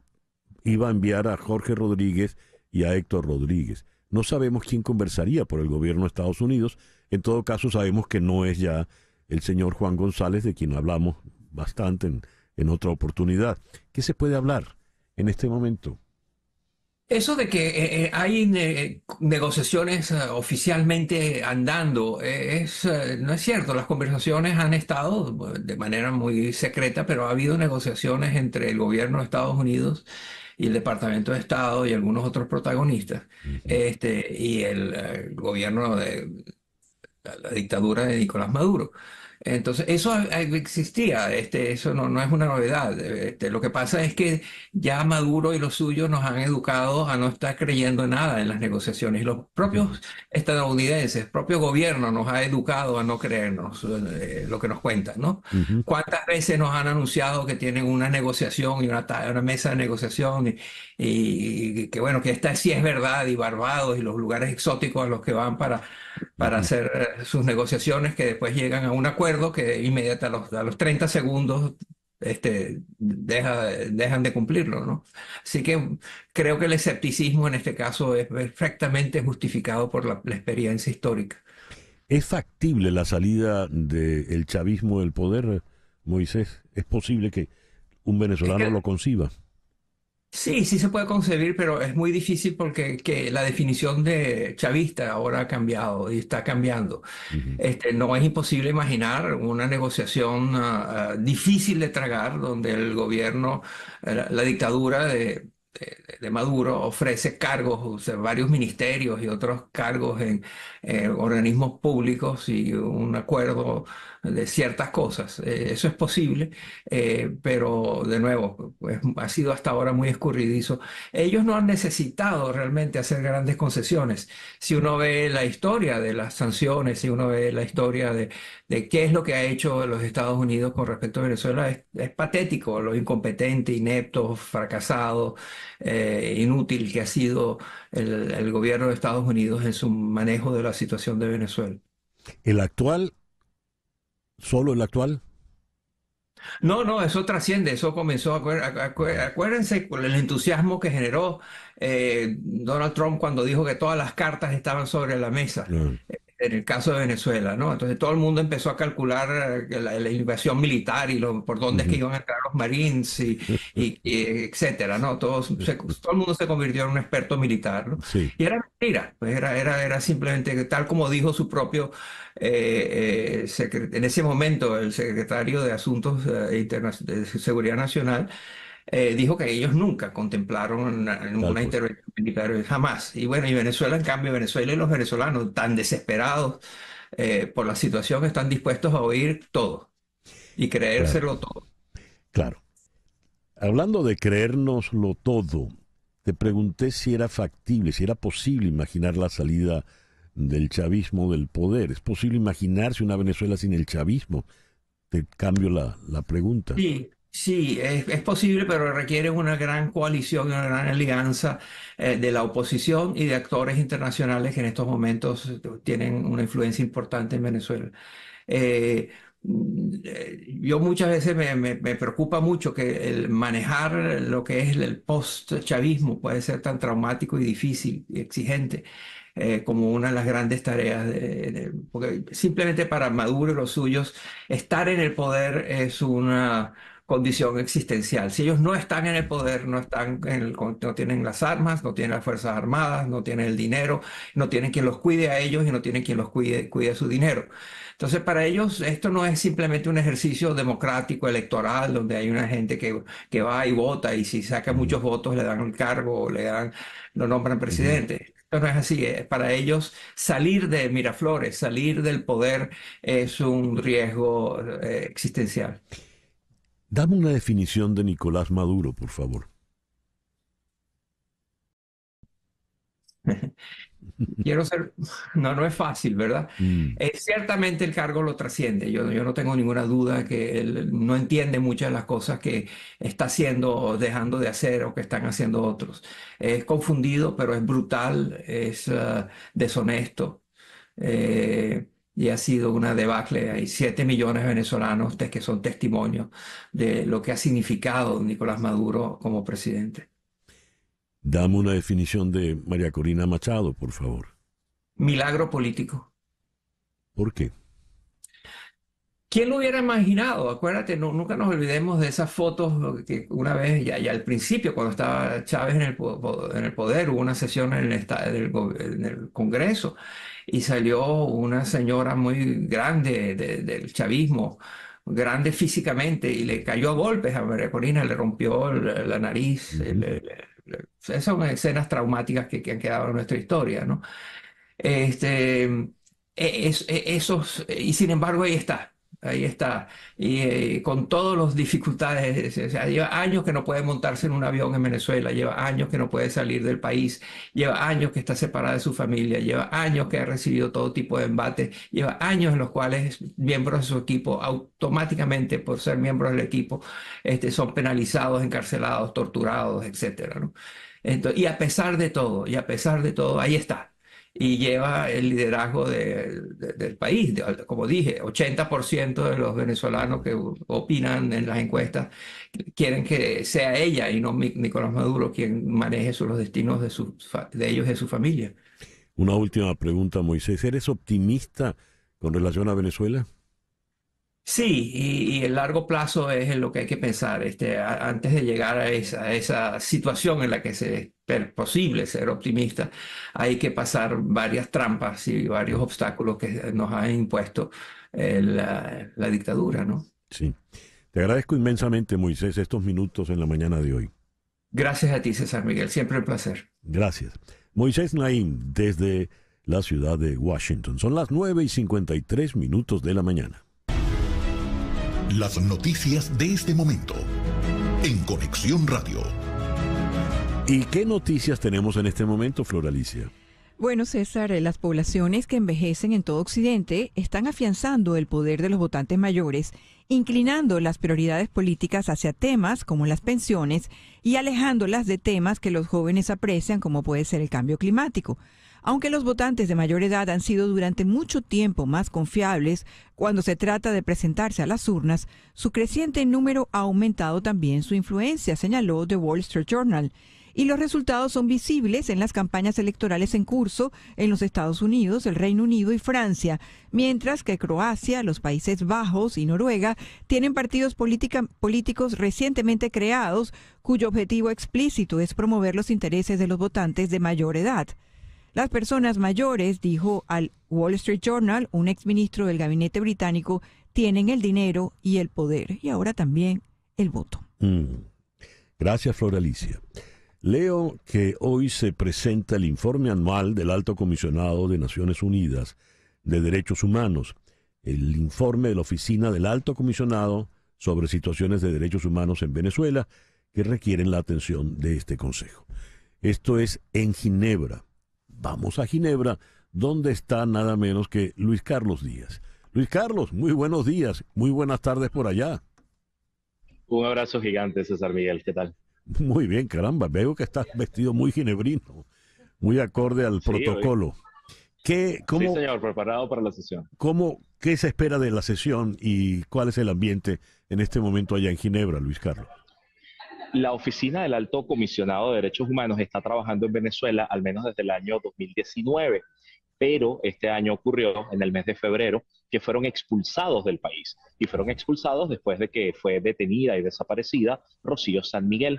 iba a enviar a Jorge Rodríguez y a Héctor Rodríguez. No sabemos quién conversaría por el gobierno de Estados Unidos, en todo caso, sabemos que no es ya el señor Juan González, de quien hablamos bastante en, otra oportunidad. ¿Qué se puede hablar en este momento? Eso de que eh, eh, hay eh, negociaciones oficialmente andando es, no es cierto. Las conversaciones han estado de manera muy secreta, pero ha habido negociaciones entre el gobierno de Estados Unidos y el Departamento de Estado y algunos otros protagonistas, este, y el gobierno de, la, dictadura de Nicolás Maduro. Entonces, eso existía, este, eso no, no es una novedad. Este, lo que pasa es que ya Maduro y los suyos nos han educado a no estar creyendo nada en las negociaciones. los propios estadounidenses, el propio gobierno nos ha educado a no creernos eh, lo que nos cuentan, ¿no? ¿Cuántas veces nos han anunciado que tienen una negociación y una, mesa de negociación y, y que, bueno, que esta sí es verdad y Barbados y los lugares exóticos a los que van para para hacer eh, sus negociaciones que después llegan a un acuerdo que inmediatamente a los, 30 segundos este, dejan de cumplirlo. ¿no? Así que creo que el escepticismo en este caso es perfectamente justificado por la, experiencia histórica. ¿Es factible la salida del chavismo del poder, Moisés? ¿Es posible que un venezolano lo conciba? Sí, sí se puede concebir, pero es muy difícil porque la definición de chavista ahora ha cambiado y está cambiando. Este, no es imposible imaginar una negociación ah, ah, difícil de tragar donde el gobierno, eh, la, dictadura de, Maduro ofrece cargos, varios ministerios y otros cargos en, eh, organismos públicos y un acuerdo de ciertas cosas. Eh, eso es posible, eh, pero de nuevo, pues, ha sido hasta ahora muy escurridizo. Ellos no han necesitado realmente hacer grandes concesiones. Si uno ve la historia de las sanciones, si uno ve la historia de, qué es lo que ha hecho los Estados Unidos con respecto a Venezuela, es, patético, lo incompetente, inepto, fracasado, inútil que ha sido el, el gobierno de Estados Unidos en su manejo de la situación de Venezuela. ¿El actual? ¿Solo el actual? No, no, eso trasciende, eso comenzó, a con acuérdense el entusiasmo que generó eh, Donald Trump cuando dijo que todas las cartas estaban sobre la mesa. Mm en el caso de Venezuela, ¿no? Entonces todo el mundo empezó a calcular eh, la, invasión militar y por dónde es que iban a entrar los marines y, etcétera, ¿no? Todos, todo el mundo se convirtió en un experto militar, ¿no? Y era mentira, pues era, era, era simplemente tal como dijo su propio, eh, eh, en ese momento el secretario de Asuntos de Seguridad Nacional, eh, dijo que ellos nunca contemplaron una intervención militar, jamás. Y bueno, y Venezuela, en cambio, Venezuela y los venezolanos, tan desesperados eh, por la situación, están dispuestos a oír todo y creérselo todo. Claro. Hablando de creérnoslo todo, te pregunté si era factible, si era posible imaginar la salida del chavismo del poder. ¿Es posible imaginarse una Venezuela sin el chavismo? Te cambio la, la pregunta. Sí, Sí, es, posible, pero requiere una gran coalición y una gran alianza eh, de la oposición y de actores internacionales que en estos momentos eh, tienen una influencia importante en Venezuela. Eh, mm, yo muchas veces me, preocupa mucho que el manejar lo que es el post-chavismo puede ser tan traumático y difícil y exigente. como una de las grandes tareas, porque simplemente para Maduro y los suyos, estar en el poder es una, condición existencial. Si ellos no están en el poder, no, están en no tienen las armas, no tienen las Fuerzas Armadas, no tienen el dinero, no tienen quien los cuide a ellos y no tienen quien los cuide, cuide su dinero. Entonces, para ellos esto no es simplemente un ejercicio democrático, electoral, donde hay una gente que, va y vota y si saca muchos votos le dan el cargo o le dan, lo nombran presidente. Esto no es así. Eh. Para ellos salir de Miraflores, salir del poder es un riesgo eh, existencial. Dame una definición de Nicolás Maduro, por favor. Quiero ser, no, no es fácil, ¿verdad? Mm. Eh, ciertamente el cargo lo trasciende, yo, yo no tengo ninguna duda que él no entiende muchas de las cosas que está haciendo o dejando de hacer o que están haciendo otros. Es confundido, pero es brutal, es ah, deshonesto. Eh, y ha sido una debacle. Hay 7 millones de venezolanos que son testimonio de lo que ha significado Nicolás Maduro como presidente. Dame una definición de María Corina Machado, por favor. Milagro político. ¿Por qué? ¿Quién lo hubiera imaginado? Acuérdate, nunca nos olvidemos de esas fotos que una vez, ya, al principio, cuando estaba Chávez en el, poder, hubo una sesión en el, Congreso y salió una señora muy grande del chavismo, grande físicamente, y le cayó a golpes a María Corina, le rompió la, nariz. esas son escenas traumáticas que, han quedado en nuestra historia, ¿no? Este, e-, e-, esos, y sin embargo, ahí está ahí está. Y eh, con todas las dificultades, sea, lleva años que no puede montarse en un avión en Venezuela, lleva años que no puede salir del país, lleva años que está separada de su familia, lleva años que ha recibido todo tipo de embates, lleva años en los cuales miembros de su equipo automáticamente por ser miembros del equipo este, son penalizados, encarcelados, torturados, etc. ¿no? y a pesar de todo, y a pesar de todo, ahí está y lleva el liderazgo del país. Como dije, 80% de los venezolanos que opinan en las encuestas quieren que sea ella y no Nicolás Maduro quien maneje los destinos de, de ellos y de su familia. Una última pregunta, Moisés. ¿Eres optimista con relación a Venezuela? Sí, y, el largo plazo es en lo que hay que pensar este, antes de llegar a esa, situación en la que es posible ser optimista. Hay que pasar varias trampas y varios obstáculos que nos ha impuesto eh, la, dictadura, ¿no? Sí. Te agradezco inmensamente, Moisés, estos minutos en la mañana de hoy. Gracias a ti, César Miguel. Siempre un placer. Gracias. Moisés Naim, desde la ciudad de Washington. Son las 9 y 53 minutos de la mañana. Las noticias de este momento en Conexión Radio. ¿Y qué noticias tenemos en este momento, Floralicia? Bueno, César, eh, las poblaciones que envejecen en todo Occidente están afianzando el poder de los votantes mayores, inclinando las prioridades políticas hacia temas como las pensiones y alejándolas de temas que los jóvenes aprecian como puede ser el cambio climático. Aunque los votantes de mayor edad han sido durante mucho tiempo más confiables cuando se trata de presentarse a las urnas, su creciente número ha aumentado también su influencia, señaló The Wall Street Journal. Y los resultados son visibles en las campañas electorales en curso en los Estados Unidos, el Reino Unido y Francia, mientras que Croacia, los Países Bajos y Noruega tienen partidos políticos recientemente creados cuyo objetivo explícito es promover los intereses de los votantes de mayor edad. Las personas mayores, dijo al Wall Street Journal, un exministro del gabinete británico, tienen el dinero y el poder y ahora también el voto. Mm. Gracias, Flor Alicia. Leo que hoy se presenta el informe anual del Alto Comisionado de Naciones Unidas de Derechos Humanos, el informe de la Oficina del Alto Comisionado sobre situaciones de derechos humanos en Venezuela que requieren la atención de este Consejo. Esto es en Ginebra vamos a Ginebra, donde está nada menos que Luis Carlos Díaz. Luis Carlos, muy buenos días, muy buenas tardes por allá. Un abrazo gigante, César Miguel, ¿qué tal? Muy bien, caramba, veo que estás vestido muy ginebrino, muy acorde al protocolo. sí, señor, preparado para la sesión. ¿cómo, ¿Qué se espera de la sesión y cuál es el ambiente en este momento allá en Ginebra, Luis Carlos? La Oficina del Alto Comisionado de Derechos Humanos está trabajando en Venezuela al menos desde el año 2019, pero este año ocurrió en el mes de febrero que fueron expulsados del país y fueron expulsados después de que fue detenida y desaparecida Rocío San Miguel,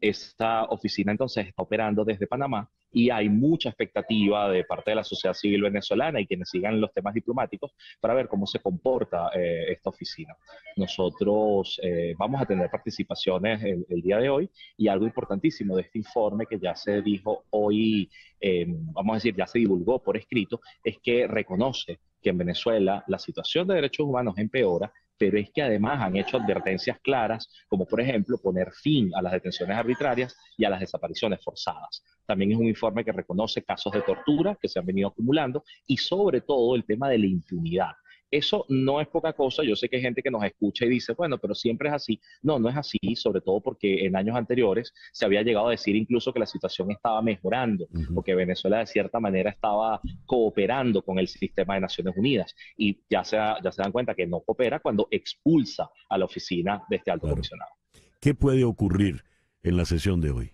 esta oficina entonces está operando desde Panamá y hay mucha expectativa de parte de la sociedad civil venezolana y quienes sigan los temas diplomáticos para ver cómo se comporta eh, esta oficina. Nosotros eh, vamos a tener participaciones el, día de hoy y algo importantísimo de este informe que ya se dijo hoy, eh, vamos a decir, ya se divulgó por escrito, es que reconoce que en Venezuela la situación de derechos humanos empeora, pero es que además han hecho advertencias claras, como por ejemplo poner fin a las detenciones arbitrarias y a las desapariciones forzadas. También es un informe que reconoce casos de tortura que se han venido acumulando y sobre todo el tema de la impunidad eso no es poca cosa. Yo sé que hay gente que nos escucha y dice, bueno, pero siempre es así. No, no es así, sobre todo porque en años anteriores se había llegado a decir incluso que la situación estaba mejorando, porque Venezuela de cierta manera estaba cooperando con el sistema de Naciones Unidas. Y ya se, ya se dan cuenta que no coopera cuando expulsa a la oficina de este alto comisionado. ¿Qué puede ocurrir en la sesión de hoy?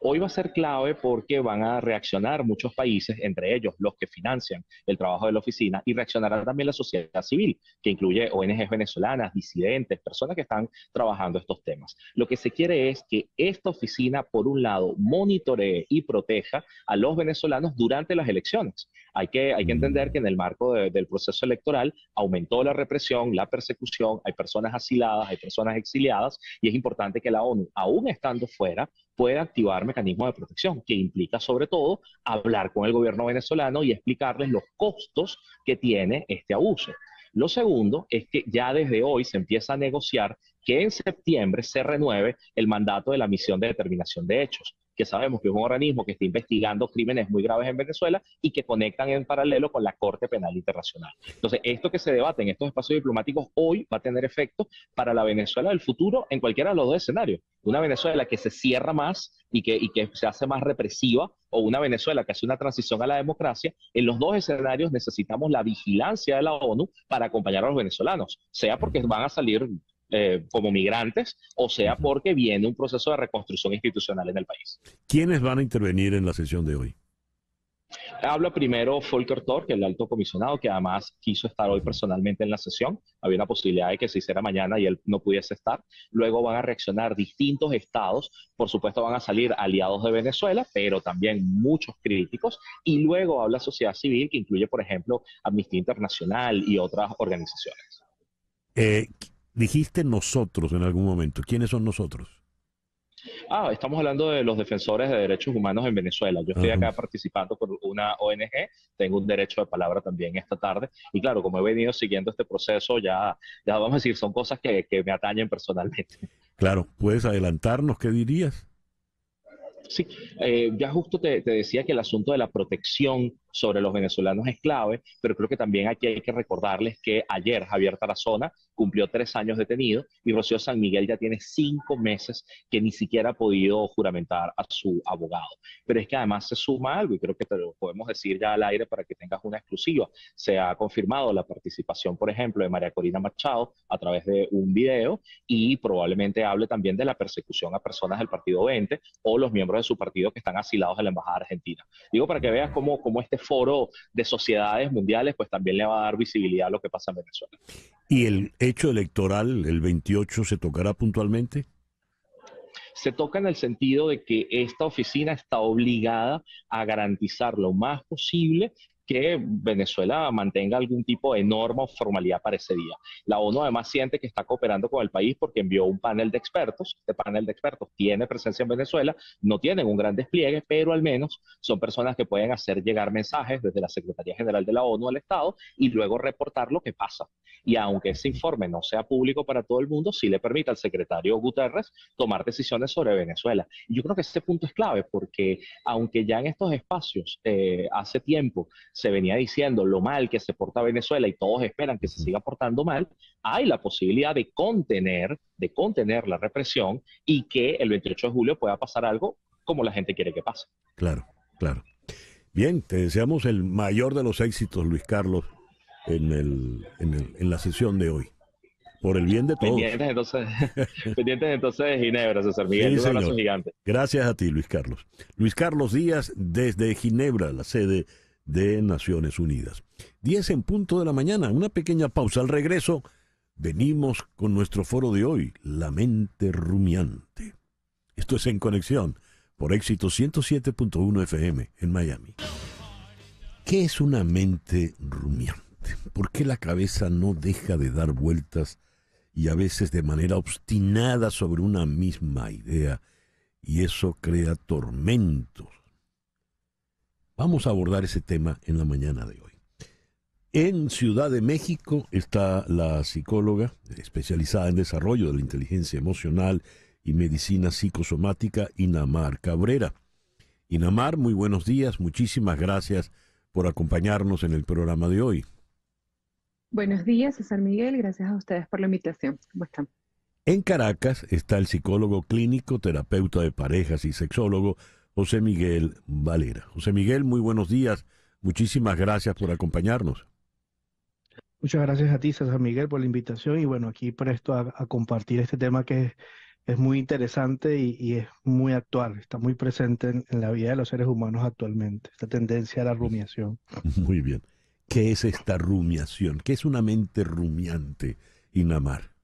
Hoy va a ser clave porque van a reaccionar muchos países, entre ellos los que financian el trabajo de la oficina, y reaccionará también la sociedad civil, que incluye ONGs venezolanas, disidentes, personas que están trabajando estos temas. Lo que se quiere es que esta oficina, por un lado, monitoree y proteja a los venezolanos durante las elecciones. Hay que, mm. entender que en el marco del proceso electoral aumentó la represión, la persecución, hay personas asiladas, hay personas exiliadas, y es importante que la ONU, aún estando fuera, puede activar mecanismos de protección, que implica sobre todo hablar con el gobierno venezolano y explicarles los costos que tiene este abuso. Lo segundo es que ya desde hoy se empieza a negociar que en septiembre se renueve el mandato de la misión de determinación de hechos que sabemos que es un organismo que está investigando crímenes muy graves en Venezuela y que conectan en paralelo con la Corte Penal Internacional. Entonces, esto que se debate en estos espacios diplomáticos hoy va a tener efecto para la Venezuela del futuro en cualquiera de los dos escenarios. Una Venezuela que se cierra más y que, y que se hace más represiva o una Venezuela que hace una transición a la democracia, en los dos escenarios necesitamos la vigilancia de la ONU para acompañar a los venezolanos, sea porque van a salir eh, como migrantes, o sea porque viene un proceso de reconstrucción institucional en el país. ¿Quiénes van a intervenir en la sesión de hoy? Habla primero Volker Thor, que es el alto comisionado, que además quiso estar hoy personalmente en la sesión. Había una posibilidad de que se hiciera mañana y él no pudiese estar. Luego van a reaccionar distintos estados. Por supuesto, van a salir aliados de Venezuela, pero también muchos críticos. Y luego habla sociedad civil, que incluye, por ejemplo, Amnistía Internacional y otras organizaciones. Eh, Dijiste nosotros en algún momento. ¿Quiénes son nosotros? Ah, estamos hablando de los defensores de derechos humanos en Venezuela. Yo estoy acá participando por una ONG, tengo un derecho de palabra también esta tarde. Y claro, como he venido siguiendo este proceso, ya, ya vamos a decir, son cosas que, me atañen personalmente. Claro, ¿puedes adelantarnos qué dirías? Sí, eh, ya justo te, te, decía que el asunto de la protección sobre los venezolanos es clave, pero creo que también aquí hay que recordarles que ayer Javier Tarazona cumplió tres años detenido y Rocío San Miguel ya tiene cinco meses que ni siquiera ha podido juramentar a su abogado. Pero es que además se suma algo y creo que te lo podemos decir ya al aire para que tengas una exclusiva. Se ha confirmado la participación, por ejemplo, de María Corina Machado a través de un video y probablemente hable también de la persecución a personas del Partido 20 o los miembros de su partido que están asilados en la Embajada Argentina. Digo para que veas cómo, cómo este foro de sociedades mundiales, pues también le va a dar visibilidad a lo que pasa en Venezuela. ¿Y el hecho electoral, el 28, se tocará puntualmente? se toca en el sentido de que esta oficina está obligada a garantizar lo más posible que Venezuela mantenga algún tipo de norma o formalidad para ese día. La ONU además siente que está cooperando con el país porque envió un panel de expertos. Este panel de expertos tiene presencia en Venezuela, no tienen un gran despliegue, pero al menos son personas que pueden hacer llegar mensajes desde la Secretaría General de la ONU al Estado y luego reportar lo que pasa. Y aunque ese informe no sea público para todo el mundo, sí le permite al secretario Guterres tomar decisiones sobre Venezuela. yo creo que ese punto es clave porque aunque ya en estos espacios eh, hace tiempo se venía diciendo lo mal que se porta Venezuela y todos esperan que se siga portando mal, hay la posibilidad de contener, de contener la represión y que el 28 de julio pueda pasar algo como la gente quiere que pase. Claro, claro. Bien, te deseamos el mayor de los éxitos, Luis Carlos, en, el, en, la sesión de hoy. Por el bien de todos. Pendientes entonces, entonces de Ginebra, César Miguel. un abrazo gigante. Gracias a ti, Luis Carlos. Luis Carlos Díaz, desde Ginebra, la sede de Naciones Unidas. 10 en punto de la mañana, una pequeña pausa. Al regreso, venimos con nuestro foro de hoy, La mente rumiante. Esto es En Conexión, por éxito 107.1 FM en Miami. ¿Qué es una mente rumiante? ¿Por qué la cabeza no deja de dar vueltas y a veces de manera obstinada sobre una misma idea? Y eso crea tormentos Vamos a abordar ese tema en la mañana de hoy. En Ciudad de México está la psicóloga especializada en desarrollo de la inteligencia emocional y medicina psicosomática, Inamar Cabrera. Inamar, muy buenos días, muchísimas gracias por acompañarnos en el programa de hoy. Buenos días, César Miguel, gracias a ustedes por la invitación. En Caracas está el psicólogo clínico, terapeuta de parejas y sexólogo José Miguel Valera. José Miguel, muy buenos días. Muchísimas gracias por acompañarnos. Muchas gracias a ti, César Miguel, por la invitación y bueno, aquí presto a, compartir este tema que es, muy interesante y, es muy actual, está muy presente en, en, la vida de los seres humanos actualmente, esta tendencia a la rumiación. Muy bien. ¿Qué es esta rumiación? ¿Qué es una mente rumiante, Inamar?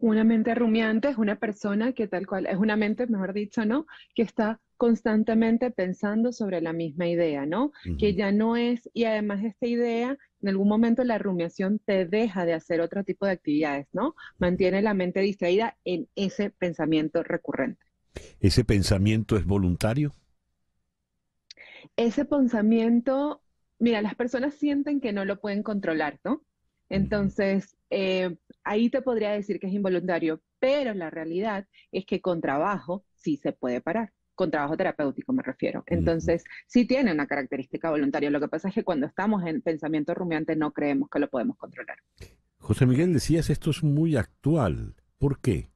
Una mente rumiante es una persona que tal cual, es una mente, mejor dicho, ¿no? Que está constantemente pensando sobre la misma idea, ¿no? Que ya no es, y además esta idea, en algún momento la rumiación te deja de hacer otro tipo de actividades, ¿no? Mantiene la mente distraída en ese pensamiento recurrente. ¿Ese pensamiento es voluntario? Ese pensamiento, mira, las personas sienten que no lo pueden controlar, ¿no? Entonces, eh, ahí te podría decir que es involuntario, pero la realidad es que con trabajo sí se puede parar con trabajo terapéutico me refiero. Entonces, sí tiene una característica voluntaria. Lo que pasa es que cuando estamos en pensamiento rumiante no creemos que lo podemos controlar. José Miguel, decías, esto es muy actual. ¿Por qué?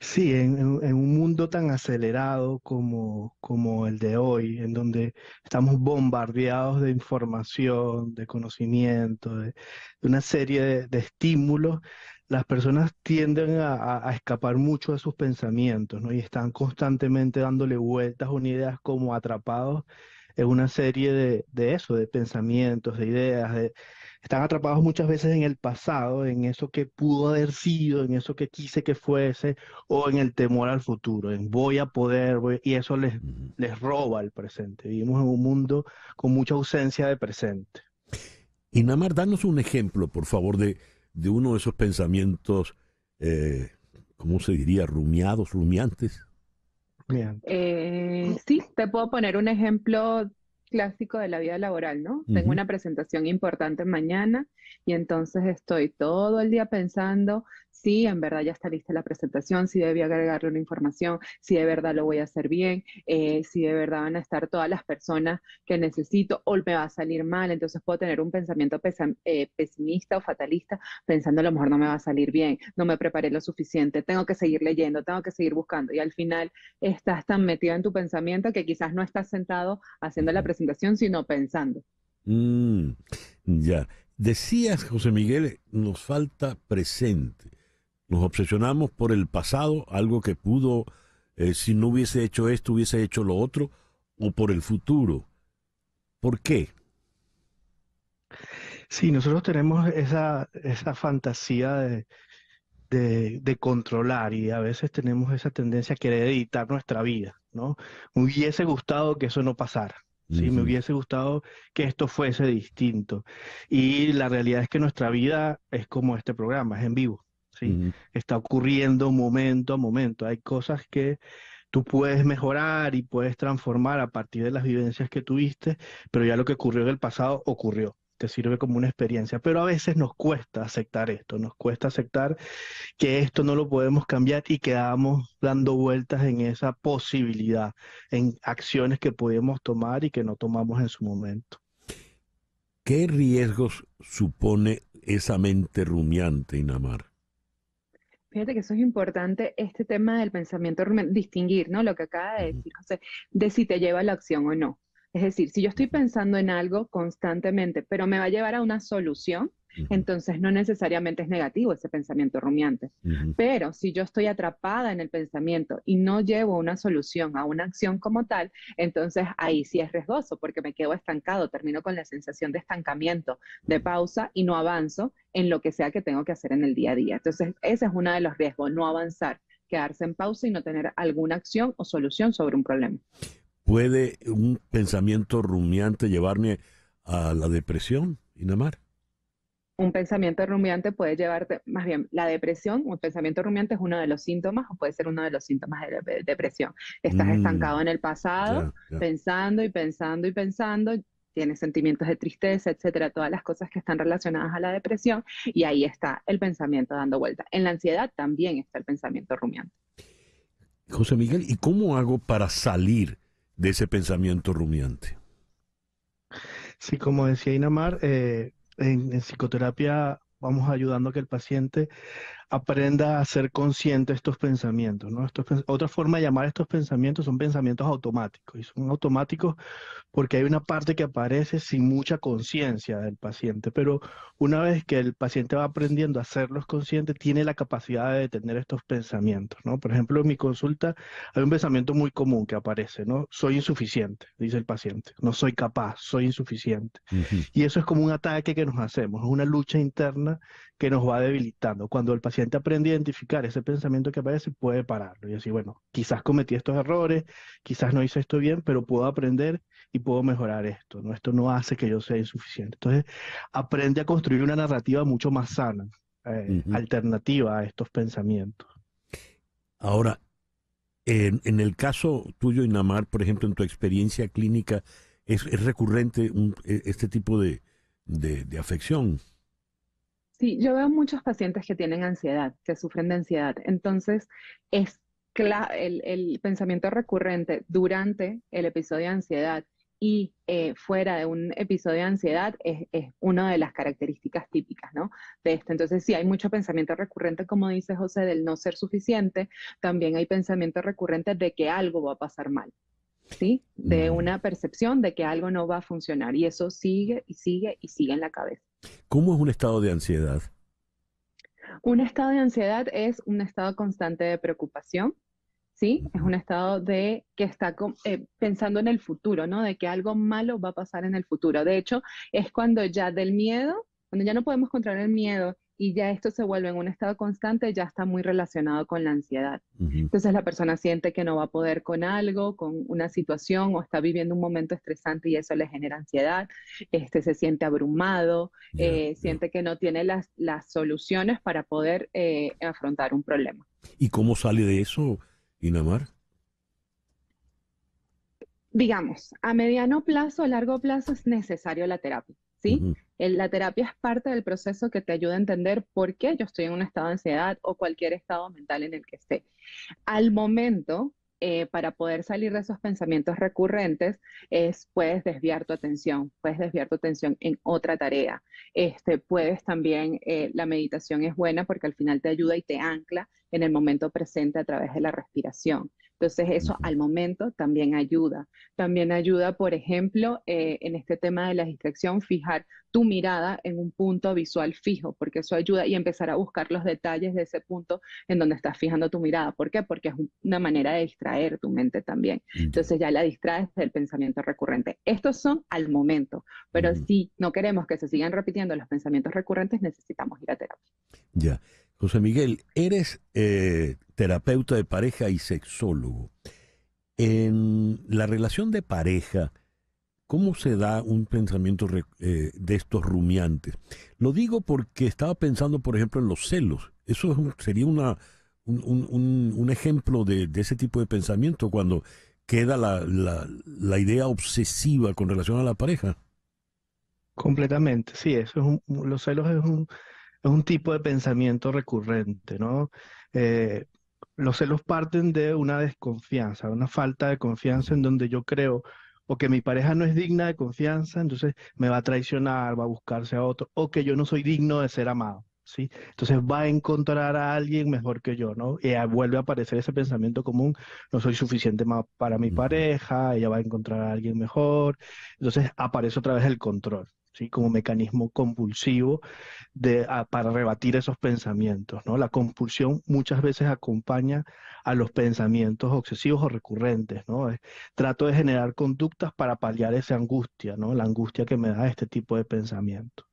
Sí, en, un mundo tan acelerado como, como el de hoy, en donde estamos bombardeados de información, de conocimiento, de, una serie de, estímulos, las personas tienden a, escapar mucho de sus pensamientos, ¿no? Y están constantemente dándole vueltas a ideas como atrapados en una serie de, de eso, de pensamientos, de ideas, de están atrapados muchas veces en el pasado, en eso que pudo haber sido, en eso que quise que fuese, o en el temor al futuro, en voy a poder, y eso les, les roba el presente. Vivimos en un mundo con mucha ausencia de presente. Y Namar, danos un ejemplo, por favor, de, uno de esos pensamientos, eh, ¿cómo se diría? Rumiados, rumiantes. Eh, sí, te puedo poner un ejemplo clásico de la vida laboral, ¿no? Tengo una presentación importante mañana y entonces estoy todo el día pensando sí, en verdad ya está lista la presentación, si debía debí agregarle una información, si de verdad lo voy a hacer bien, eh, si de verdad van a estar todas las personas que necesito o me va a salir mal, entonces puedo tener un pensamiento eh, pesimista o fatalista pensando a lo mejor no me va a salir bien, no me preparé lo suficiente, tengo que seguir leyendo, tengo que seguir buscando y al final estás tan metido en tu pensamiento que quizás no estás sentado haciendo la presentación, sino pensando. Mm, ya. Decías, José Miguel, nos falta presente nos obsesionamos por el pasado, algo que pudo, eh, si no hubiese hecho esto, hubiese hecho lo otro, o por el futuro. ¿Por qué? Sí, nosotros tenemos esa, esa fantasía de, controlar y a veces tenemos esa tendencia a querer editar nuestra vida, ¿no? Me hubiese gustado que eso no pasara, ¿sí? Me hubiese gustado que esto fuese distinto. Y la realidad es que nuestra vida es como este programa, es en vivo. Está ocurriendo momento a momento. Hay cosas que tú puedes mejorar y puedes transformar a partir de las vivencias que tuviste, pero ya lo que ocurrió en el pasado ocurrió. Te sirve como una experiencia, pero a veces nos cuesta aceptar esto, nos cuesta aceptar que esto no lo podemos cambiar y quedamos dando vueltas en esa posibilidad, en acciones que podemos tomar y que no tomamos en su momento. ¿Qué riesgos supone esa mente rumiante, Inamar? Fíjate que eso es importante, este tema del pensamiento, distinguir, ¿no? Lo que acaba de decir José, de si te lleva a la acción o no. Es decir, si yo estoy pensando en algo constantemente, pero me va a llevar a una solución, entonces no necesariamente es negativo ese pensamiento rumiante. Pero si yo estoy atrapada en el pensamiento y no llevo una solución a una acción como tal, entonces ahí sí es riesgoso porque me quedo estancado, termino con la sensación de estancamiento, de pausa y no avanzo en lo que sea que tengo que hacer en el día a día. Entonces ese es uno de los riesgos, no avanzar, quedarse en pausa y no tener alguna acción o solución sobre un problema. ¿Puede un pensamiento rumiante llevarme a la depresión, Inamar? un pensamiento rumiante puede llevarte, más bien, la depresión, un pensamiento rumiante es uno de los síntomas o puede ser uno de los síntomas de, depresión. Estás mm, estancado en el pasado, pensando y pensando y pensando, tienes sentimientos de tristeza, etcétera, todas las cosas que están relacionadas a la depresión, y ahí está el pensamiento dando vuelta. En la ansiedad también está el pensamiento rumiante. José Miguel, ¿y cómo hago para salir de ese pensamiento rumiante? Sí, como decía Inamar, eh, en, psicoterapia vamos ayudando a que el paciente aprenda a ser consciente de estos pensamientos. ¿no? otra forma de llamar estos pensamientos son pensamientos automáticos. Y son automáticos porque hay una parte que aparece sin mucha conciencia del paciente. Pero una vez que el paciente va aprendiendo a hacerlos consciente, tiene la capacidad de detener estos pensamientos. ¿no? Por ejemplo, en mi consulta hay un pensamiento muy común que aparece. ¿no? Soy insuficiente, dice el paciente. No soy capaz, soy insuficiente. Y eso es como un ataque que nos hacemos. Es una lucha interna que nos va debilitando. Cuando el paciente aprende a identificar ese pensamiento que aparece, puede pararlo y decir, bueno, quizás cometí estos errores, quizás no hice esto bien, pero puedo aprender y puedo mejorar esto. Esto no hace que yo sea insuficiente. Entonces, aprende a construir una narrativa mucho más sana, eh, alternativa a estos pensamientos. Ahora, en, el caso tuyo, Inamar, por ejemplo, en tu experiencia clínica, ¿es, recurrente e, este tipo de afección? Sí, yo veo muchos pacientes que tienen ansiedad, que sufren de ansiedad. Entonces, es el, pensamiento recurrente durante el episodio de ansiedad y eh, fuera de un episodio de ansiedad es, una de las características típicas ¿no? de esto. Entonces, sí, hay mucho pensamiento recurrente, como dice José, del no ser suficiente, también hay pensamiento recurrente de que algo va a pasar mal. ¿sí? De una percepción de que algo no va a funcionar y eso sigue y sigue y sigue en la cabeza. ¿Cómo es un estado de ansiedad? Un estado de ansiedad es un estado constante de preocupación, ¿sí? Es un estado de que está eh, pensando en el futuro, ¿no? De que algo malo va a pasar en el futuro. De hecho, es cuando ya del miedo, cuando ya no podemos controlar el miedo y ya esto se vuelve en un estado constante, ya está muy relacionado con la ansiedad. Entonces la persona siente que no va a poder con algo, con una situación o está viviendo un momento estresante y eso le genera ansiedad, este, se siente abrumado, eh, siente que no tiene las, soluciones para poder eh, afrontar un problema. ¿Y cómo sale de eso, Inamar? Digamos, a mediano plazo, a largo plazo es necesario la terapia, ¿sí? La terapia es parte del proceso que te ayuda a entender por qué yo estoy en un estado de ansiedad o cualquier estado mental en el que esté. Al momento, eh, para poder salir de esos pensamientos recurrentes, es, puedes desviar tu atención, puedes desviar tu atención en otra tarea. Este, puedes también, eh, la meditación es buena porque al final te ayuda y te ancla en el momento presente a través de la respiración. Entonces eso al momento también ayuda. También ayuda, por ejemplo, eh, en este tema de la distracción, fijar tu mirada en un punto visual fijo, porque eso ayuda y empezar a buscar los detalles de ese punto en donde estás fijando tu mirada. ¿Por qué? Porque es una manera de distraer tu mente también. Entonces ya la distraes del pensamiento recurrente. Estos son al momento, pero si no queremos que se sigan repitiendo los pensamientos recurrentes, necesitamos ir a terapia. Ya. José Miguel, eres eh, terapeuta de pareja y sexólogo. En la relación de pareja, ¿cómo se da un pensamiento eh, de estos rumiantes? Lo digo porque estaba pensando, por ejemplo, en los celos. Eso sería un, ejemplo de, ese tipo de pensamiento cuando queda la, idea obsesiva con relación a la pareja. Completamente, sí, eso los celos es un es un tipo de pensamiento recurrente, ¿no? Eh, los celos parten de una desconfianza, una falta de confianza en donde yo creo o que mi pareja no es digna de confianza, entonces me va a traicionar, va a buscarse a otro, o que yo no soy digno de ser amado, ¿sí? Entonces va a encontrar a alguien mejor que yo, ¿no? Y vuelve a aparecer ese pensamiento común, no soy suficiente para mi pareja, ella va a encontrar a alguien mejor, entonces aparece otra vez el control, como mecanismo compulsivo de, para rebatir esos pensamientos. ¿no? La compulsión muchas veces acompaña a los pensamientos obsesivos o recurrentes. ¿no? Trato de generar conductas para paliar esa angustia, ¿no? la angustia que me da este tipo de pensamiento.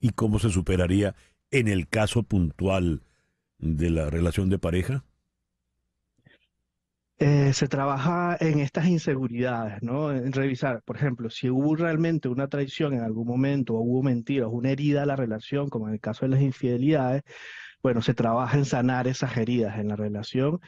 ¿Y cómo se superaría en el caso puntual de la relación de pareja? Eh, se trabaja en estas inseguridades, ¿no? En revisar, por ejemplo, si hubo realmente una traición en algún momento, o hubo mentiras, una herida a la relación, como en el caso de las infidelidades, bueno, se trabaja en sanar esas heridas en la relación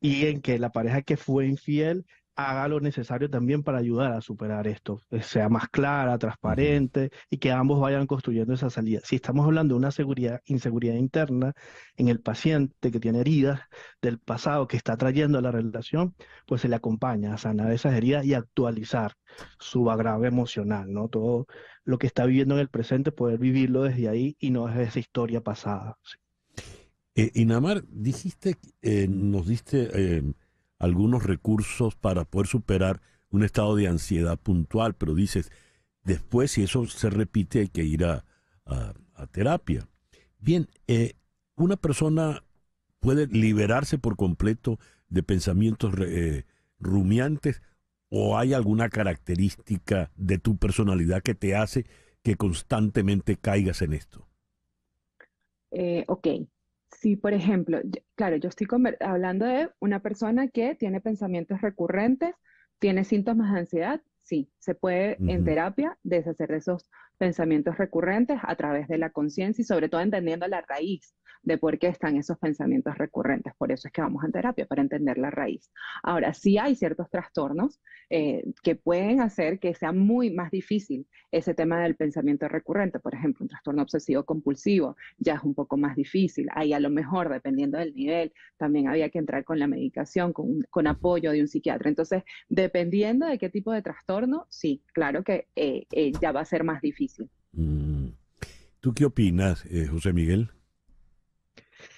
y en que la pareja que fue infiel haga lo necesario también para ayudar a superar esto, sea más clara, transparente y que ambos vayan construyendo esa salida. Si estamos hablando de una seguridad, inseguridad interna en el paciente que tiene heridas del pasado que está trayendo a la relación, pues se le acompaña a sanar esas heridas y actualizar su agrave emocional, ¿no? Todo lo que está viviendo en el presente, poder vivirlo desde ahí y no desde esa historia pasada. y Eh, Inamar, dijiste, eh, nos diste... Eh, algunos recursos para poder superar un estado de ansiedad puntual, pero dices, después si eso se repite hay que ir a, terapia. Bien, eh, una persona puede liberarse por completo de pensamientos eh, rumiantes o hay alguna característica de tu personalidad que te hace que constantemente caigas en esto? Eh, ok, Sí, por ejemplo, claro, yo estoy hablando de una persona que tiene pensamientos recurrentes, tiene síntomas de ansiedad sí, se puede en terapia deshacer de esos pensamientos recurrentes a través de la conciencia y sobre todo entendiendo la raíz de por qué están esos pensamientos recurrentes. Por eso es que vamos en terapia, para entender la raíz. Ahora, sí hay ciertos trastornos eh, que pueden hacer que sea muy más difícil ese tema del pensamiento recurrente. Por ejemplo, un trastorno obsesivo compulsivo ya es un poco más difícil. Ahí a lo mejor, dependiendo del nivel, también había que entrar con la medicación, con, con apoyo de un psiquiatra. Entonces, dependiendo de qué tipo de trastorno, sí, claro que eh, eh, ya va a ser más difícil. Mm. ¿Tú qué opinas, eh, José Miguel?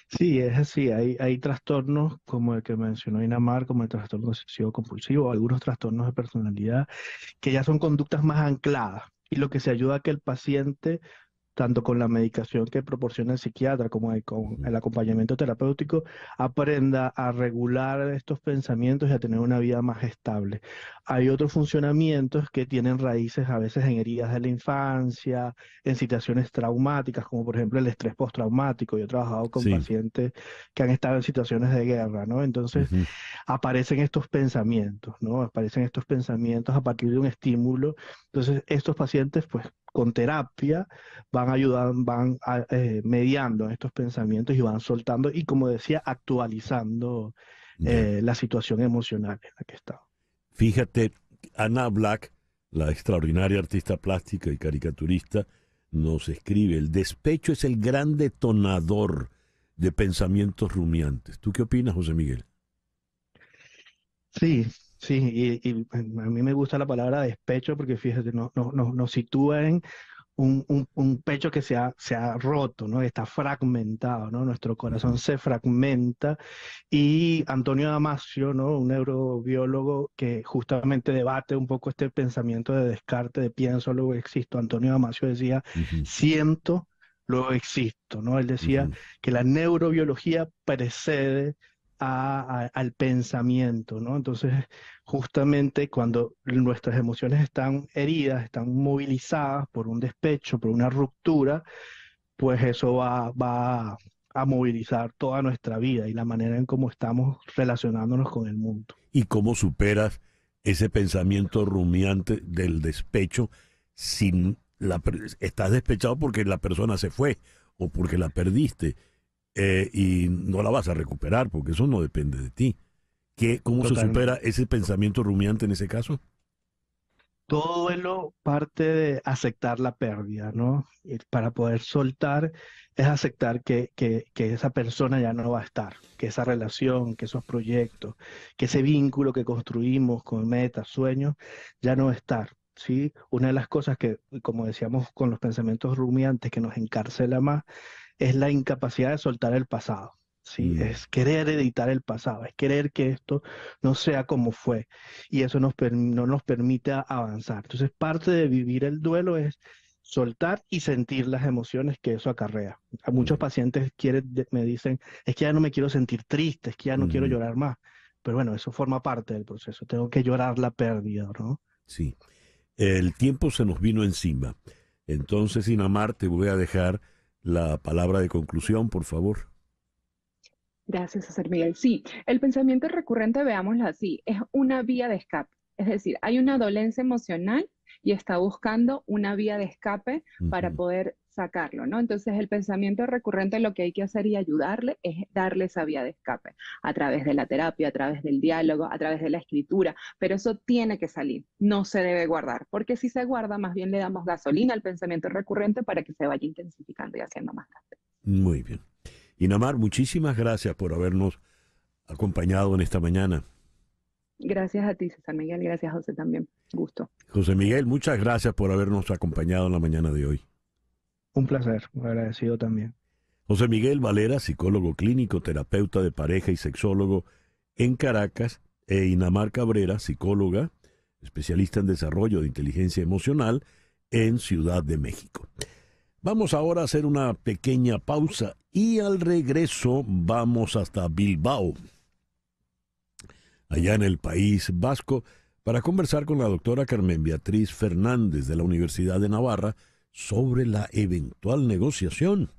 Sí, es así. Hay, trastornos como el que mencionó Inamar, como el trastorno obsesivo compulsivo, algunos trastornos de personalidad, que ya son conductas más ancladas. Y lo que se ayuda a que el paciente tanto con la medicación que proporciona el psiquiatra como con el acompañamiento terapéutico, aprenda a regular estos pensamientos y a tener una vida más estable. Hay otros funcionamientos que tienen raíces a veces en heridas de la infancia, en situaciones traumáticas, como por ejemplo el estrés postraumático. Yo he trabajado con pacientes que han estado en situaciones de guerra, ¿no? Entonces aparecen estos pensamientos, ¿no? Aparecen estos pensamientos a partir de un estímulo. Entonces estos pacientes pues con terapia van ayudando, van eh, mediando estos pensamientos y van soltando y, como decía, actualizando eh, la situación emocional en la que está. Fíjate, Ana Black, la extraordinaria artista plástica y caricaturista, nos escribe, el despecho es el gran detonador de pensamientos rumiantes. ¿Tú qué opinas, José Miguel? Sí, Sí, y, pues, a mí me gusta la palabra despecho porque fíjate, nos no, no, no sitúa en un, pecho que se ha, se ha roto, ¿no? está fragmentado, ¿no? nuestro corazón se fragmenta. Y Antonio Damasio, ¿no? un neurobiólogo que justamente debate un poco este pensamiento de descarte, de pienso, luego existo. Antonio Damasio decía, siento, luego existo. ¿no? Él decía que la neurobiología precede al pensamiento, ¿no? Entonces, justamente cuando nuestras emociones están heridas, están movilizadas por un despecho, por una ruptura, pues eso va, va a movilizar toda nuestra vida y la manera en cómo estamos relacionándonos con el mundo. ¿Y cómo superas ese pensamiento rumiante del despecho sin la estás despechado porque la persona se fue o porque la perdiste? Eh, y no la vas a recuperar porque eso no depende de ti. ¿Qué, ¿Cómo se supera ese pensamiento rumiante en ese caso? Todo duelo parte de aceptar la pérdida, ¿no? para poder soltar es aceptar que, que, que esa persona ya no va a estar, que esa relación, que esos proyectos, que ese vínculo que construimos con metas, sueños, ya no va a estar. ¿sí? Una de las cosas que, como decíamos con los pensamientos rumiantes, que nos encarcela más es la incapacidad de soltar el pasado. ¿sí? Mm. Es querer editar el pasado, es querer que esto no sea como fue. Y eso nos no nos permite avanzar. Entonces, parte de vivir el duelo es soltar y sentir las emociones que eso acarrea. A muchos mm. pacientes quieren, me dicen, es que ya no me quiero sentir triste, es que ya no quiero mm. llorar más. Pero bueno, eso forma parte del proceso. Tengo que llorar la pérdida, ¿no? Sí. El tiempo se nos vino encima. Entonces, Inamar, te voy a dejar la palabra de conclusión, por favor. Gracias, César Miguel. Sí, el pensamiento recurrente, veámoslo así, es una vía de escape. Es decir, hay una dolencia emocional y está buscando una vía de escape para poder sacarlo, ¿no? Entonces el pensamiento recurrente lo que hay que hacer y ayudarle es darle esa vía de escape a través de la terapia, a través del diálogo, a través de la escritura, pero eso tiene que salir, no se debe guardar, porque si se guarda más bien le damos gasolina al pensamiento recurrente para que se vaya intensificando y haciendo más grande. Muy bien. Inamar, muchísimas gracias por habernos acompañado en esta mañana. Gracias a ti, César Miguel. Gracias, José, también. Gusto. José Miguel, muchas gracias por habernos acompañado en la mañana de hoy. Un placer, agradecido también. José Miguel Valera, psicólogo clínico, terapeuta de pareja y sexólogo en Caracas, e Inamar Cabrera, psicóloga, especialista en desarrollo de inteligencia emocional en Ciudad de México. Vamos ahora a hacer una pequeña pausa y al regreso vamos hasta Bilbao, allá en el País Vasco, para conversar con la doctora Carmen Beatriz Fernández de la Universidad de Navarra sobre la eventual negociación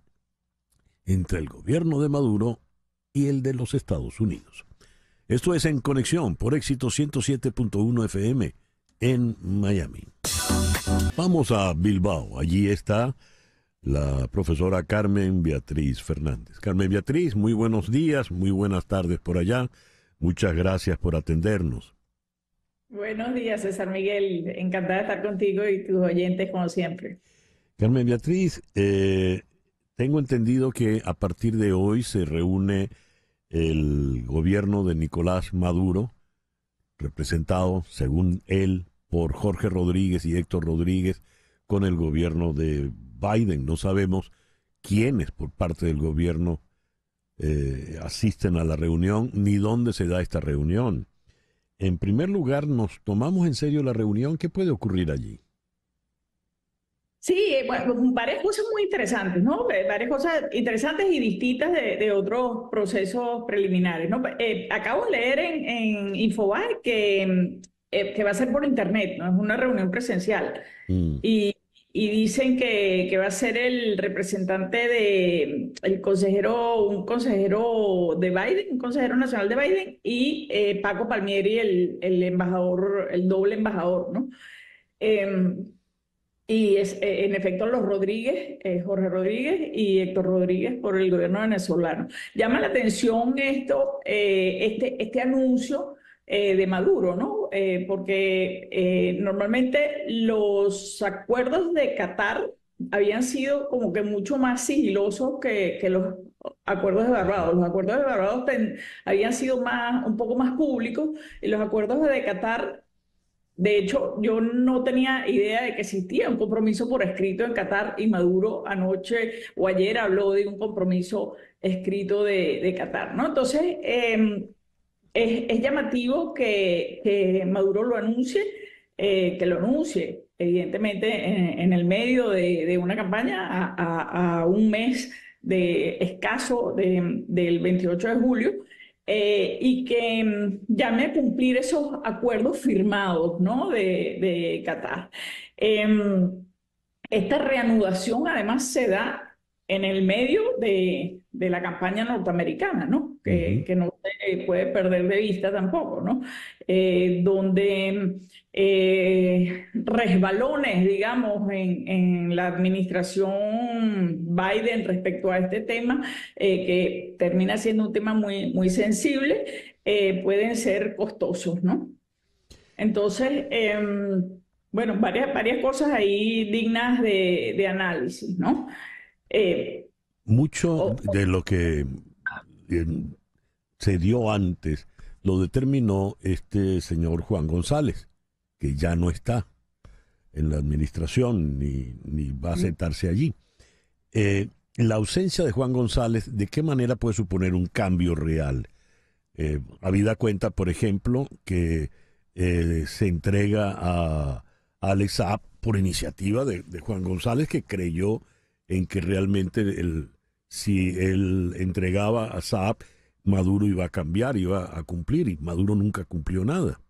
entre el gobierno de Maduro y el de los Estados Unidos. Esto es en conexión por éxito 107.1 FM en Miami. Vamos a Bilbao. Allí está la profesora Carmen Beatriz Fernández. Carmen Beatriz, muy buenos días, muy buenas tardes por allá. Muchas gracias por atendernos. Buenos días, César Miguel. Encantada de estar contigo y tus oyentes como siempre. Carmen Beatriz, eh, tengo entendido que a partir de hoy se reúne el gobierno de Nicolás Maduro, representado, según él, por Jorge Rodríguez y Héctor Rodríguez, con el gobierno de Biden. No sabemos quiénes por parte del gobierno eh, asisten a la reunión ni dónde se da esta reunión. En primer lugar, ¿nos tomamos en serio la reunión? ¿Qué puede ocurrir allí? Sí, bueno, varias cosas muy interesantes, ¿no? Eh, varias cosas interesantes y distintas de, otros procesos preliminares, ¿no? Eh, acabo de leer en, Infobar eh, que, va a ser por internet, ¿no? Es una reunión presencial. Mm. Y, dicen que, va a ser el representante de, el consejero, un consejero de Biden, un consejero nacional de Biden, y Paco Palmieri, el, el embajador, el doble embajador, ¿no? Em, y es, eh, en efecto, los Rodríguez, eh, Jorge Rodríguez y Héctor Rodríguez por el gobierno venezolano. Llama la atención esto, eh, este, este anuncio de Maduro, ¿no? porque normalmente los acuerdos de Qatar habían sido como que mucho más sigilosos que, los acuerdos de Barbados. Los acuerdos de Barbados habían sido más, un poco más públicos y los acuerdos de Qatar de hecho, yo no tenía idea de que existía un compromiso por escrito en Qatar y Maduro anoche o ayer habló de un compromiso escrito de, Qatar, ¿no? Entonces, em, es, llamativo que, Maduro lo anuncie, eh, que lo anuncie, evidentemente, en, el medio de, una campaña a, un mes de escaso del 28 de julio eh, y que llame mm, a cumplir esos acuerdos firmados ¿no? de, Qatar. Em, esta reanudación además se da en el medio de la campaña norteamericana, ¿no? que, no se puede perder de vista tampoco, ¿no? Eh, donde eh, resbalones, digamos, en, la administración Biden respecto a este tema, eh, que termina siendo un tema muy, muy sensible, pueden ser costosos, ¿no? Entonces, em, bueno, varias, varias cosas ahí dignas de análisis, ¿no? Mucho de lo que se dio antes, lo determinó este señor Juan González, que ya no está en la administración ni, va a sentarse allí. Eh, la ausencia de Juan González, ¿de qué manera puede suponer un cambio real? Eh, habida cuenta, por ejemplo, que eh, se entrega a, Alex por iniciativa de, Juan González, que creyó en que realmente el, si él entregaba a Saab, Maduro iba a cambiar, iba a cumplir, y Maduro nunca cumplió nada.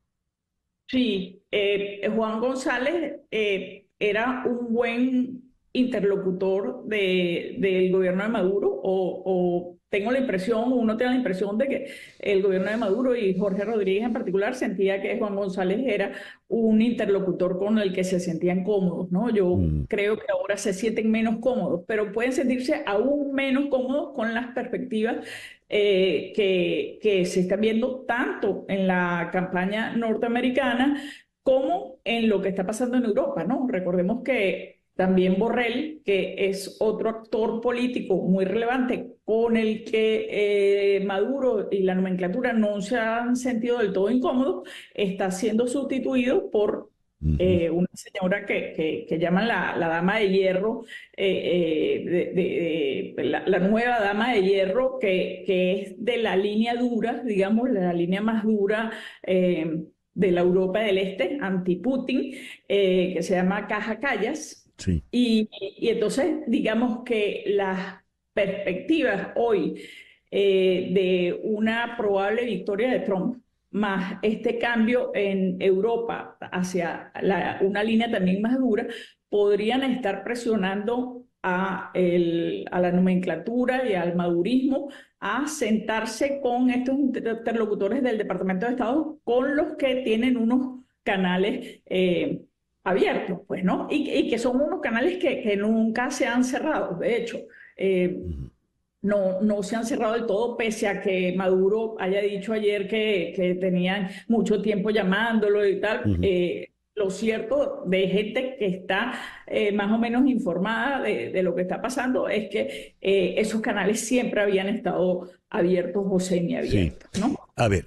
Sí, eh, Juan González eh, era un buen interlocutor del gobierno de Maduro o tengo la impresión, uno tiene la impresión de que el gobierno de Maduro y Jorge Rodríguez en particular sentía que Juan González era un interlocutor con el que se sentían cómodos, ¿no? Yo mm. creo que ahora se sienten menos cómodos, pero pueden sentirse aún menos cómodos con las perspectivas eh, que, que se están viendo tanto en la campaña norteamericana como en lo que está pasando en Europa, ¿no? Recordemos que también Borrell, que es otro actor político muy relevante con el que eh, Maduro y la nomenclatura no se han sentido del todo incómodos, está siendo sustituido por eh, una señora que, llaman la, dama de hierro, eh, la, nueva dama de hierro, que, que, es de la línea dura, digamos, la línea más dura de la Europa del Este, anti-Putin, que se llama Caja Callas y, entonces, digamos que las perspectivas hoy eh, de una probable victoria de Trump, más este cambio en Europa hacia una línea también más dura, podrían estar presionando a, la nomenclatura y al madurismo a sentarse con estos interlocutores del Departamento de Estado, con los que tienen unos canales. Eh, abiertos, pues, ¿no? Y, que son unos canales que, nunca se han cerrado, de hecho. Eh, no, no se han cerrado del todo, pese a que Maduro haya dicho ayer que, tenían mucho tiempo llamándolo y tal. Eh, lo cierto de gente que está eh, más o menos informada de, lo que está pasando es que esos canales siempre habían estado abiertos o semiabiertos, A ver,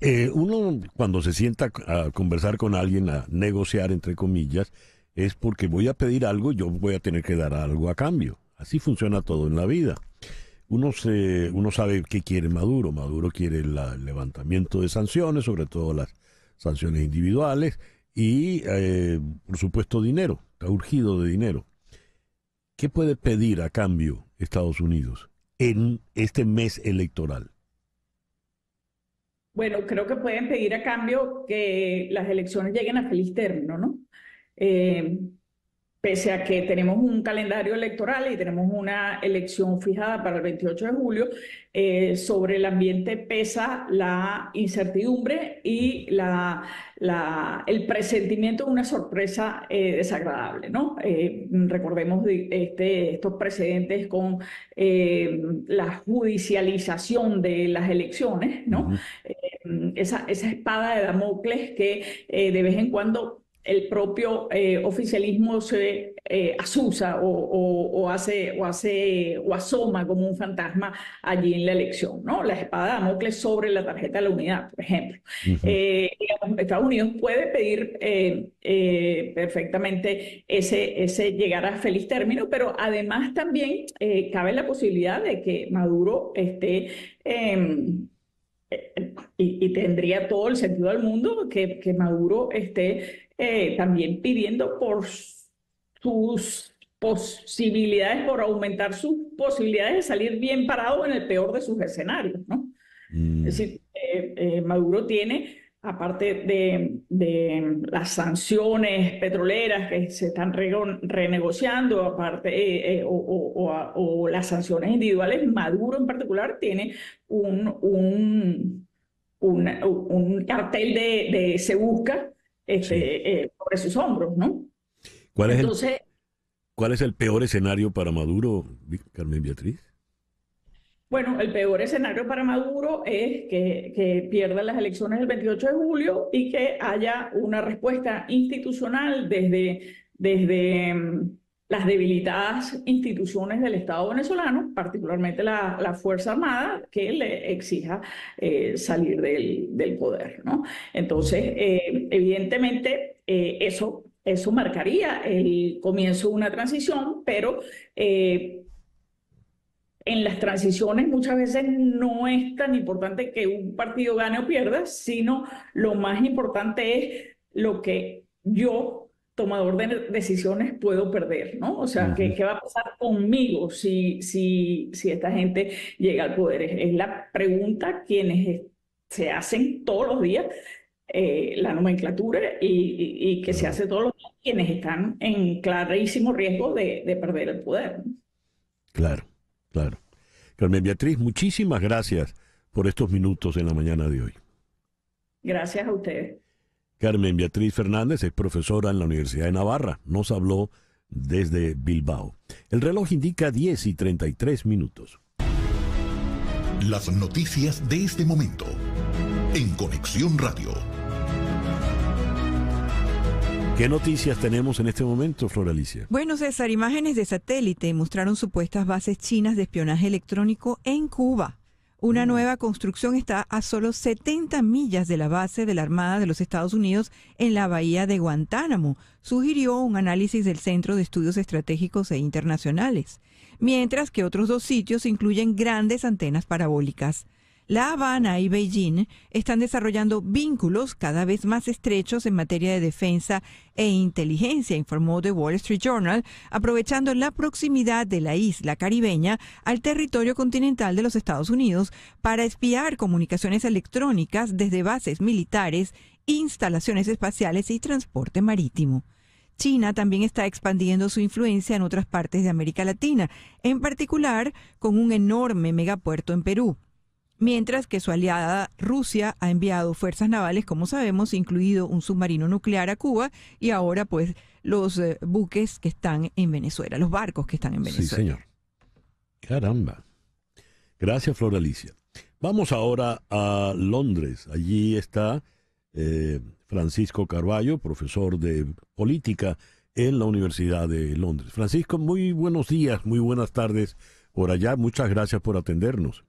eh, uno cuando se sienta a conversar con alguien, a negociar, entre comillas, es porque voy a pedir algo, yo voy a tener que dar algo a cambio. Así funciona todo en la vida. Uno, se, uno sabe qué quiere Maduro. Maduro quiere el levantamiento de sanciones, sobre todo las sanciones individuales, y eh, por supuesto dinero, está urgido de dinero. ¿Qué puede pedir a cambio Estados Unidos en este mes electoral? bueno, creo que pueden pedir a cambio que las elecciones lleguen a feliz término, ¿no? Eh, pese a que tenemos un calendario electoral y tenemos una elección fijada para el 28 de julio, eh, sobre el ambiente pesa la incertidumbre y la, el presentimiento de una sorpresa eh, desagradable. ¿no? Eh, recordemos este, estos precedentes con la judicialización de las elecciones, ¿no? esa, esa, espada de Damocles que de vez en cuando el propio eh, oficialismo se eh, asusa o, hace, o, hace, o asoma como un fantasma allí en la elección, ¿no? La espada de Damocles sobre la tarjeta de la unidad, por ejemplo. Eh, Estados Unidos puede pedir perfectamente ese, ese llegar a feliz término, pero además también cabe la posibilidad de que Maduro esté... Em, y, tendría todo el sentido del mundo que Maduro esté eh, también pidiendo por sus posibilidades, por aumentar sus posibilidades de salir bien parado en el peor de sus escenarios, mm. Es decir, eh, eh, Maduro tiene, aparte de, las sanciones petroleras que se están renegociando, aparte, o, las sanciones individuales, Maduro en particular tiene un, un, cartel de, de se busca este, eh, sobre sus hombros, ¿no? ¿Cuál es, Entonces, el, ¿Cuál es el peor escenario para Maduro, Carmen Beatriz? Bueno, el peor escenario para Maduro es que, que pierda las elecciones el 28 de julio y que haya una respuesta institucional desde, desde mm, las debilitadas instituciones del Estado venezolano, particularmente la, Fuerza Armada, que le exija eh, salir del, poder. Entonces, eh, evidentemente, eh, eso, eso marcaría el comienzo de una transición, pero en las transiciones muchas veces no es tan importante que un partido gane o pierda, sino lo más importante es lo que yo tomador de decisiones puedo perder, ¿no? O sea, ¿qué, va a pasar conmigo si, si, si esta gente llega al poder? Es, la pregunta quienes se hacen todos los días eh, la nomenclatura y, que se hace todos los días quienes están en clarísimo riesgo de perder el poder. Claro, claro. Carmen Beatriz, muchísimas gracias por estos minutos en la mañana de hoy. Gracias a ustedes. Carmen Beatriz Fernández es profesora en la Universidad de Navarra. Nos habló desde Bilbao. El reloj indica 10 y 33 minutos. Las noticias de este momento en Conexión Radio. ¿Qué noticias tenemos en este momento, Flor Alicia? Bueno, César, imágenes de satélite mostraron supuestas bases chinas de espionaje electrónico en Cuba. Una mm. nueva construcción está a solo 70 millas de la base de la Armada de los Estados Unidos en la bahía de Guantánamo, sugirió un análisis del Centro de Estudios Estratégicos e Internacionales, mientras que otros dos sitios incluyen grandes antenas parabólicas. La Habana y Beijing están desarrollando vínculos cada vez más estrechos en materia de defensa e inteligencia, informó The Wall Street Journal, aprovechando la proximidad de la isla caribeña al territorio continental de los Estados Unidos para espiar comunicaciones electrónicas desde bases militares, instalaciones espaciales y transporte marítimo. China también está expandiendo su influencia en otras partes de América Latina, en particular con un enorme megapuerto en Perú mientras que su aliada Rusia ha enviado fuerzas navales, como sabemos, incluido un submarino nuclear a Cuba y ahora pues los eh, buques que están en Venezuela, los barcos que están en Venezuela. Sí, señor. Caramba. Gracias, Flor Alicia. Vamos ahora a Londres. Allí está eh, Francisco Carballo, profesor de política en la Universidad de Londres. Francisco, muy buenos días, muy buenas tardes por allá. Muchas gracias por atendernos.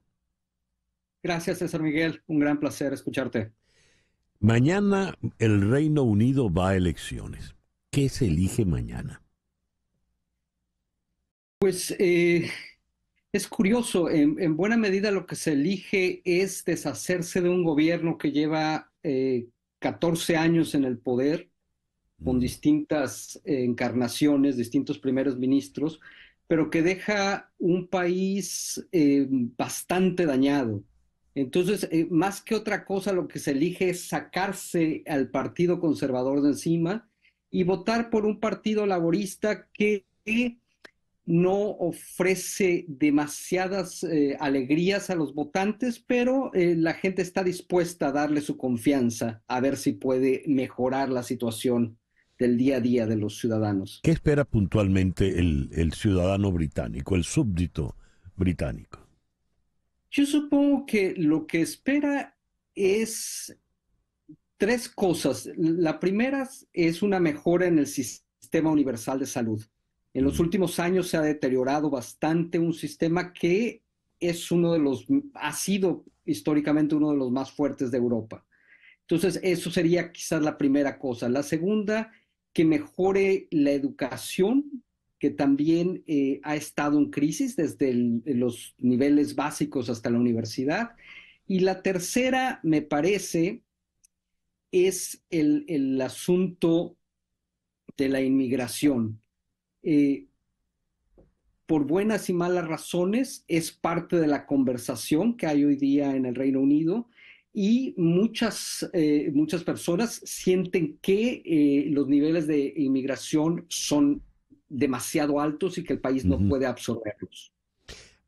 Gracias, César Miguel. Un gran placer escucharte. Mañana el Reino Unido va a elecciones. ¿Qué se elige mañana? Pues eh, es curioso, en, buena medida lo que se elige es deshacerse de un gobierno que lleva 14 eh, años en el poder, con mm. distintas encarnaciones, distintos primeros ministros, pero que deja un país eh, bastante dañado entonces, eh, más que otra cosa, lo que se elige es sacarse al Partido Conservador de encima y votar por un partido laborista que no ofrece demasiadas eh, alegrías a los votantes, pero eh, la gente está dispuesta a darle su confianza a ver si puede mejorar la situación del día a día de los ciudadanos. ¿Qué espera puntualmente el ciudadano británico, el súbdito británico? Yo supongo que lo que espera es tres cosas. La primera es una mejora en el sistema universal de salud. En los últimos años se ha deteriorado bastante un sistema que es uno de los, ha sido históricamente uno de los más fuertes de Europa. Entonces, eso sería quizás la primera cosa. La segunda, que mejore la educación que también eh, ha estado en crisis desde eh, los niveles básicos hasta la universidad. Y la tercera, me parece, es el, asunto de la inmigración. Eh, por buenas y malas razones, es parte de la conversación que hay hoy día en el Reino Unido y muchas, muchas personas sienten que los niveles de inmigración son demasiado altos y que el país no puede absorberlos.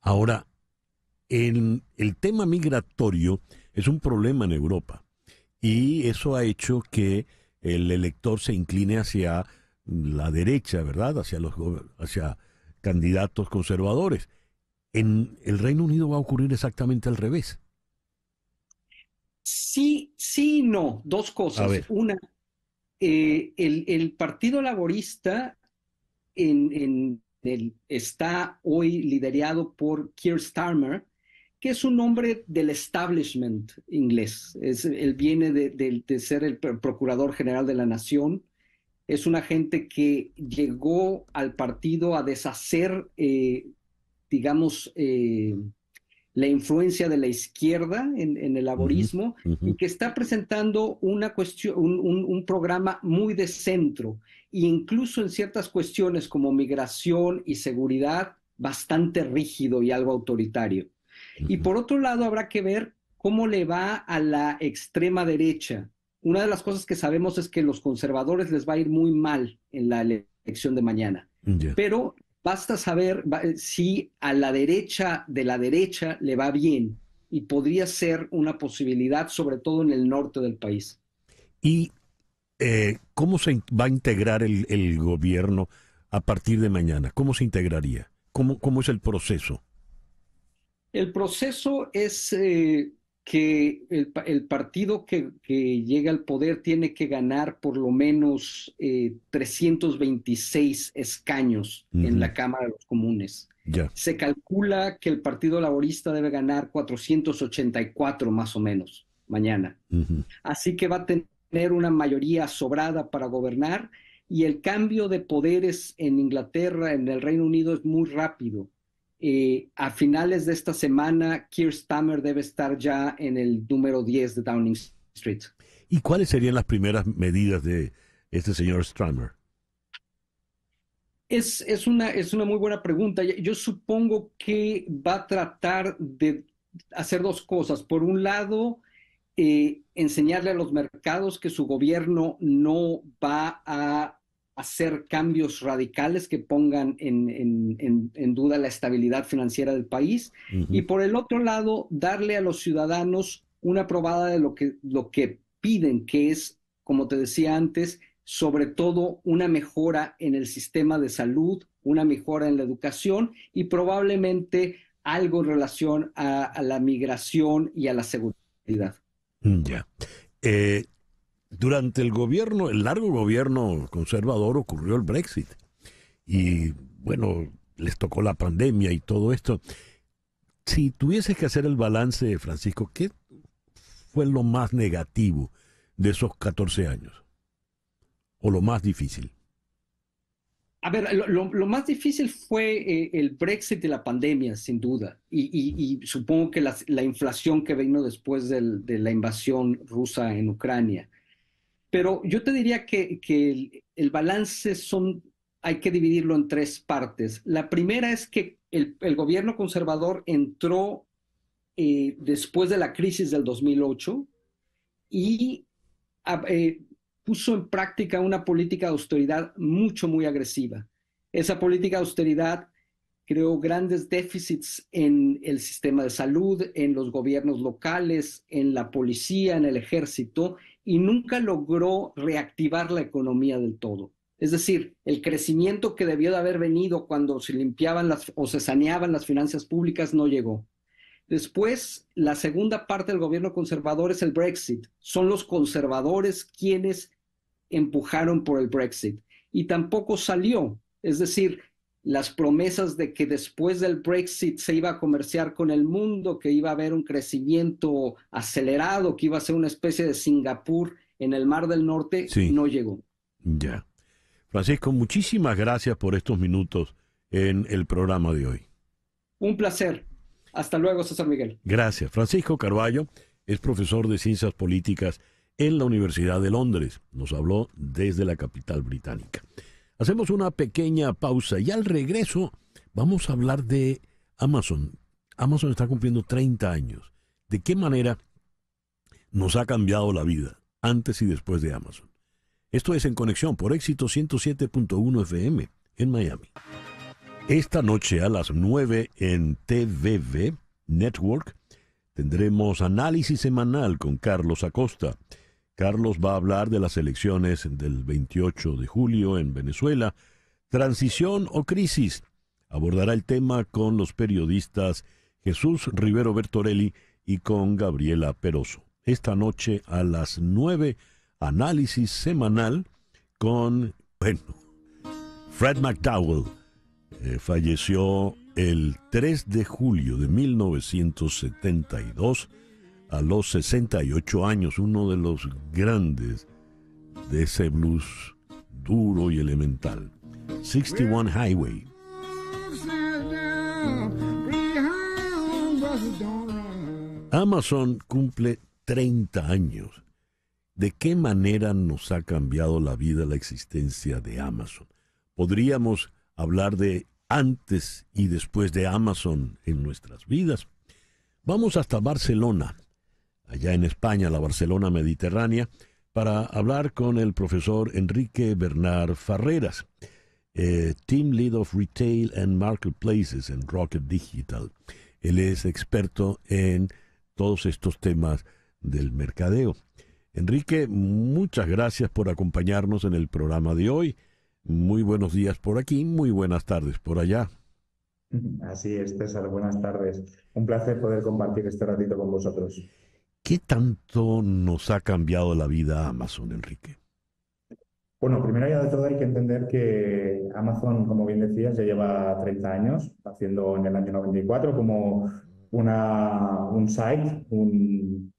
Ahora, el, el tema migratorio es un problema en Europa y eso ha hecho que el elector se incline hacia la derecha, ¿verdad? Hacia los hacia candidatos conservadores. En el Reino Unido va a ocurrir exactamente al revés. Sí, sí, no. Dos cosas. Una, eh, el, el, Partido Laborista en, está hoy liderado por Keir Starmer, que es un hombre del establishment inglés. él viene de, ser el procurador general de la nación. Es un gente que llegó al partido a deshacer, eh, digamos, eh, la influencia de la izquierda en, el laborismo y que está presentando una cuestión, un, programa muy de centro incluso en ciertas cuestiones como migración y seguridad bastante rígido y algo autoritario. Y por otro lado, habrá que ver cómo le va a la extrema derecha. Una de las cosas que sabemos es que los conservadores les va a ir muy mal en la elección de mañana. Pero Basta saber eh, si a la derecha de la derecha le va bien y podría ser una posibilidad, sobre todo en el norte del país. ¿Y eh, cómo se va a integrar el, gobierno a partir de mañana? ¿Cómo se integraría? ¿Cómo, cómo es el proceso? El proceso es eh, que el, partido que, llega al poder tiene que ganar por lo menos 326 eh, escaños en la Cámara de los Comunes. Se calcula que el Partido Laborista debe ganar 484 más o menos mañana. Así que va a tener una mayoría sobrada para gobernar y el cambio de poderes en Inglaterra, en el Reino Unido, es muy rápido. Eh, a finales de esta semana, Keir Stammer debe estar ya en el número 10 de Downing Street. ¿Y cuáles serían las primeras medidas de este señor Stammer? Es, una, es una muy buena pregunta. Yo supongo que va a tratar de hacer dos cosas. Por un lado, eh, enseñarle a los mercados que su gobierno no va a hacer cambios radicales que pongan en, duda la estabilidad financiera del país y por el otro lado darle a los ciudadanos una probada de lo que, lo que piden, que es, como te decía antes, sobre todo una mejora en el sistema de salud, una mejora en la educación y probablemente algo en relación a, la migración y a la seguridad. Mm, ya. Eh, durante el gobierno, el largo gobierno conservador ocurrió el Brexit. Y bueno, les tocó la pandemia y todo esto. Si tuvieses que hacer el balance, Francisco, ¿qué fue lo más negativo de esos 14 años? ¿O lo más difícil? A ver, lo, más difícil fue eh, el Brexit y la pandemia, sin duda, y, supongo que la, inflación que vino después de la invasión rusa en Ucrania. Pero yo te diría que, el, balance son, hay que dividirlo en tres partes. La primera es que el, gobierno conservador entró eh, después de la crisis del 2008 y ah, eh, puso en práctica una política de austeridad mucho, muy agresiva. Esa política de austeridad creó grandes déficits en el sistema de salud, en los gobiernos locales, en la policía, en el ejército, y nunca logró reactivar la economía del todo. Es decir, el crecimiento que debió de haber venido cuando se limpiaban las, o se saneaban las finanzas públicas no llegó. Después, la segunda parte del gobierno conservador es el Brexit. Son los conservadores quienes empujaron por el Brexit y tampoco salió. Es decir, las promesas de que después del Brexit se iba a comerciar con el mundo, que iba a haber un crecimiento acelerado, que iba a ser una especie de Singapur en el Mar del Norte, no llegó. Ya. Francisco, muchísimas gracias por estos minutos en el programa de hoy. Un placer. Hasta luego, César Miguel. Gracias. Francisco Carballo es profesor de Ciencias Políticas en la Universidad de Londres. Nos habló desde la capital británica. Hacemos una pequeña pausa y al regreso vamos a hablar de Amazon. Amazon está cumpliendo 30 años. ¿De qué manera nos ha cambiado la vida antes y después de Amazon? Esto es en conexión por éxito 107.1 FM en Miami. Esta noche a las 9 en TVB Network tendremos análisis semanal con Carlos Acosta. Carlos va a hablar de las elecciones del 28 de julio en Venezuela, transición o crisis. Abordará el tema con los periodistas Jesús Rivero Bertorelli y con Gabriela Peroso. Esta noche a las 9, análisis semanal con, bueno, Fred McDowell. Eh, falleció el 3 de julio de 1972 a los 68 años, uno de los grandes de ese blues duro y elemental. 61 Highway. Amazon cumple 30 años. ¿De qué manera nos ha cambiado la vida la existencia de Amazon? Podríamos hablar de antes y después de Amazon en nuestras vidas. Vamos hasta Barcelona, allá en España, la Barcelona mediterránea, para hablar con el profesor Enrique Bernard Farreras, eh, Team Lead of Retail and Marketplaces en Rocket Digital. Él es experto en todos estos temas del mercadeo. Enrique, muchas gracias por acompañarnos en el programa de hoy. Muy buenos días por aquí, muy buenas tardes por allá. Así es, César, buenas tardes. Un placer poder compartir este ratito con vosotros. ¿Qué tanto nos ha cambiado la vida Amazon, Enrique? Bueno, primero ya de todo hay que entender que Amazon, como bien decías, ya lleva 30 años, haciendo en el año 94 como una, un site, un,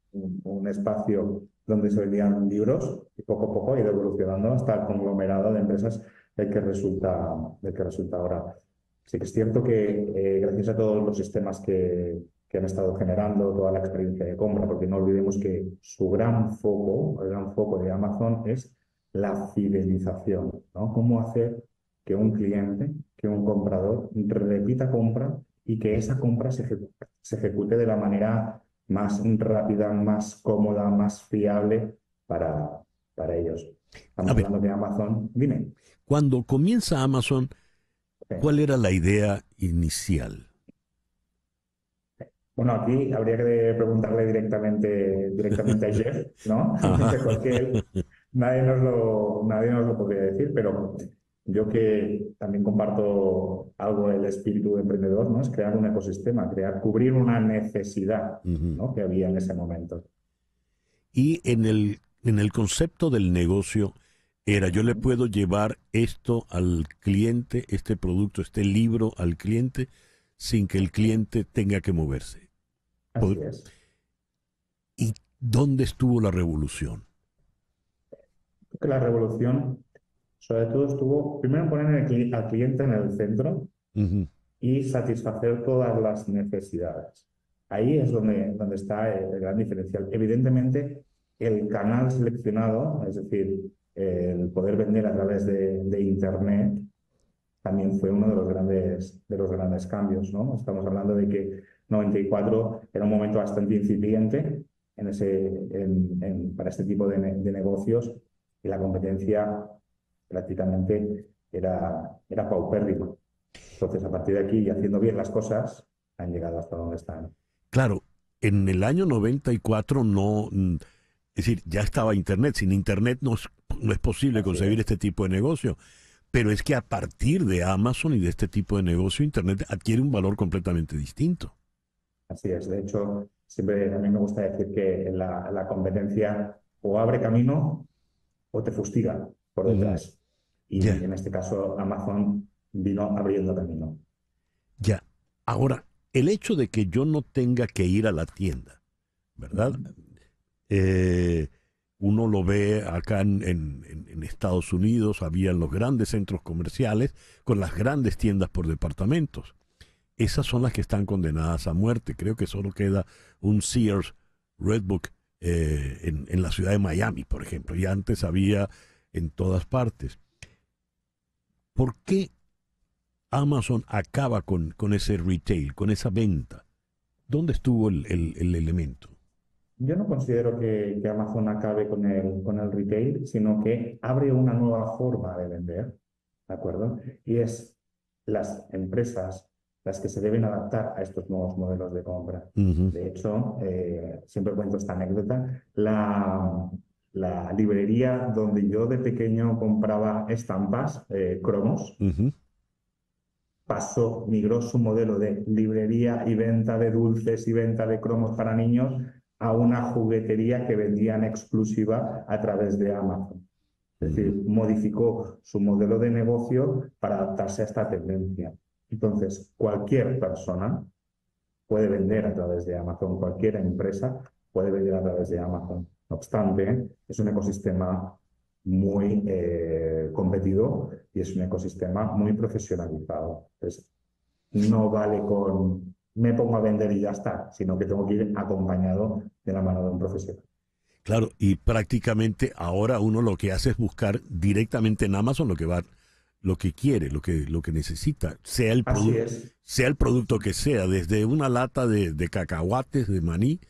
espacio donde se vendían libros y poco a poco ha ido evolucionando hasta el conglomerado de empresas del que resulta, que resulta ahora. Sí que es cierto que eh, gracias a todos los sistemas que, que han estado generando, toda la experiencia de compra, porque no olvidemos que su gran foco, el gran foco de Amazon es la fidelización, ¿no? Cómo hacer que un cliente, que un comprador repita compra y que esa compra se, ejecute de la manera más rápida, más cómoda, más fiable para, para ellos. hablando de Amazon. Dime. Cuando comienza Amazon, ¿cuál era la idea inicial? Bueno, aquí habría que preguntarle directamente, directamente a Jeff, ¿no? Porque nadie, nos lo, nadie podría decir, pero yo que también comparto algo del espíritu de emprendedor, ¿no? Es crear un ecosistema, crear, cubrir una necesidad que había en ese momento. Y en el, en el concepto del negocio era, yo le puedo llevar esto al cliente, este producto, este libro al cliente, sin que el cliente tenga que moverse. ¿Y dónde estuvo la revolución? la revolución, sobre todo, estuvo primero en poner al cliente en el centro y satisfacer todas las necesidades. Ahí es donde, donde está el gran diferencial. Evidentemente, el canal seleccionado, es decir, el poder vender a través de, Internet, también fue uno de los grandes, de los grandes cambios. ¿no? Estamos hablando de que 94 era un momento bastante incipiente en ese, para este tipo de, negocios y la competencia prácticamente era, era paupérrima. Entonces, a partir de aquí y haciendo bien las cosas, han llegado hasta donde están. Claro, en el año 94 no... Mm, es decir, ya estaba Internet. Sin Internet no es, no es posible concebir este tipo de negocio. Pero es que a partir de Amazon y de este tipo de negocio, Internet adquiere un valor completamente distinto. Así es, de hecho, siempre a mí me gusta decir que la, competencia o abre camino o te fustiga por detrás. Y en este caso Amazon vino abriendo camino. Ya. Ahora, el hecho de que yo no tenga que ir a la tienda, ¿verdad? Eh, uno lo ve acá en, en, Estados Unidos, había los grandes centros comerciales con las grandes tiendas por departamentos. Esas son las que están condenadas a muerte. Creo que solo queda un Sears Redbook eh, en, la ciudad de Miami, por ejemplo, y antes había en todas partes. ¿Por qué Amazon acaba con, con ese retail, con esa venta? ¿Dónde estuvo el, elemento? Yo no considero que, Amazon acabe con el, con el retail, sino que abre una nueva forma de vender, ¿de acuerdo? Y es las empresas las que se deben adaptar a estos nuevos modelos de compra. De hecho, eh, siempre cuento esta anécdota, la, librería donde yo de pequeño compraba estampas, eh, cromos, pasó, migró su modelo de librería y venta de dulces y venta de cromos para niños a una juguetería que vendían exclusiva a través de Amazon. Es decir, modificó su modelo de negocio para adaptarse a esta tendencia. Entonces, cualquier persona puede vender a través de Amazon, cualquier empresa puede vender a través de Amazon. No obstante, es un ecosistema muy eh, competido y es un ecosistema muy profesionalizado. no vale con me pongo a vender y ya está, sino que tengo que ir acompañado de la mano de un profesional. Claro, y prácticamente ahora uno lo que hace es buscar directamente en Amazon lo que va lo que quiere, lo que, lo que necesita, sea el, sea el producto que sea, desde una lata de, cacahuates, de maní,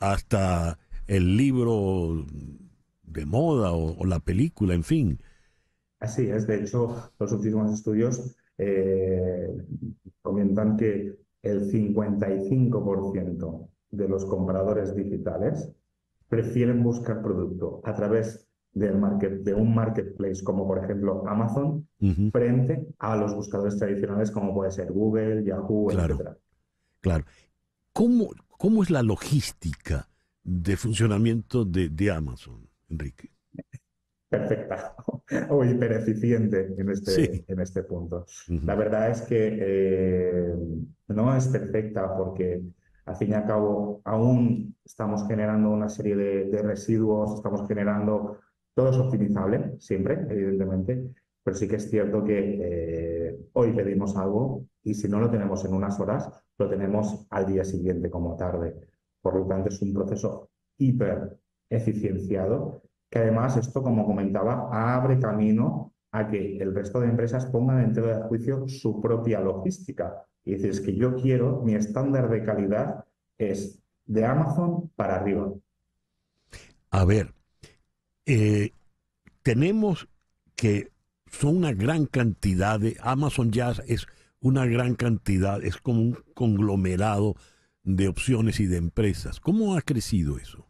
hasta el libro de moda o, la película, en fin. Así es, de hecho, los últimos estudios eh, comentan que el 55% de los compradores digitales prefieren buscar producto a través del market, de un marketplace como por ejemplo Amazon frente a los buscadores tradicionales como puede ser Google, Yahoo, claro, etc. Claro. ¿Cómo, ¿Cómo es la logística de funcionamiento de, de Amazon, Enrique? Perfecta o eficiente en este, en este punto. La verdad es que eh, no es perfecta porque al fin y al cabo aún estamos generando una serie de residuos, estamos generando todo es optimizable, siempre, evidentemente, pero sí que es cierto que eh, hoy pedimos algo y si no lo tenemos en unas horas, lo tenemos al día siguiente como tarde. Por lo tanto, es un proceso hiper eficienciado que además esto, como comentaba, abre camino a que el resto de empresas pongan en tela de juicio su propia logística. Y dices que yo quiero, mi estándar de calidad es de Amazon para arriba. A ver, eh, tenemos que son una gran cantidad de, Amazon Jazz es una gran cantidad, es como un conglomerado de opciones y de empresas. ¿Cómo ha crecido eso?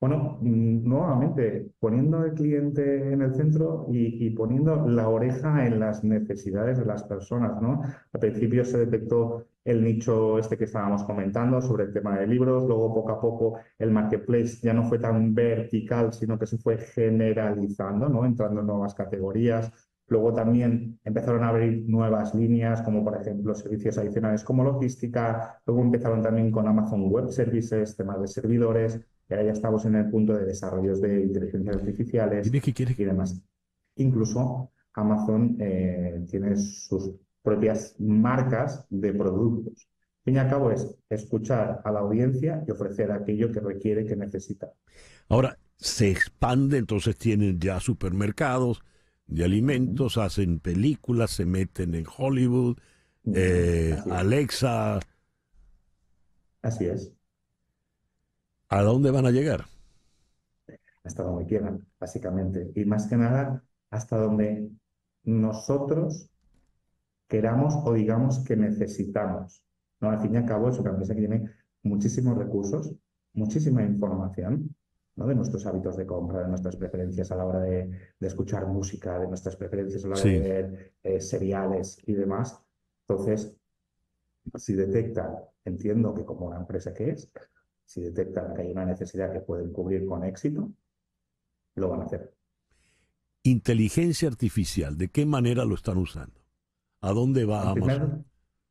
Bueno, mm, nuevamente, poniendo el cliente en el centro y, poniendo la oreja en las necesidades de las personas, ¿no? Al principio se detectó el nicho este que estábamos comentando sobre el tema de libros, luego poco a poco el marketplace ya no fue tan vertical, sino que se fue generalizando, ¿no? entrando en nuevas categorías. Luego también empezaron a abrir nuevas líneas, como por ejemplo servicios adicionales como logística, luego empezaron también con Amazon Web Services, temas de servidores, y ahora ya estamos en el punto de desarrollos de inteligencias artificiales y demás. Incluso Amazon eh, tiene sus propias marcas de productos. Al fin y al cabo es escuchar a la audiencia y ofrecer aquello que requiere, que necesita. Ahora, se expande, entonces tienen ya supermercados de alimentos, hacen películas, se meten en Hollywood, eh, Alexa. Así es. ¿A dónde van a llegar? Hasta donde quieran, básicamente. Y más que nada, hasta donde nosotros queramos o digamos que necesitamos. ¿no? Al fin y al cabo, es una empresa que tiene muchísimos recursos, muchísima información ¿no? de nuestros hábitos de compra, de nuestras preferencias a la hora de, escuchar música, de nuestras preferencias a la hora de ver eh, seriales y demás. Entonces, si detecta, entiendo que como una empresa que es, si detectan que hay una necesidad que pueden cubrir con éxito, lo van a hacer. Inteligencia artificial, ¿de qué manera lo están usando? ¿A dónde va? En primer,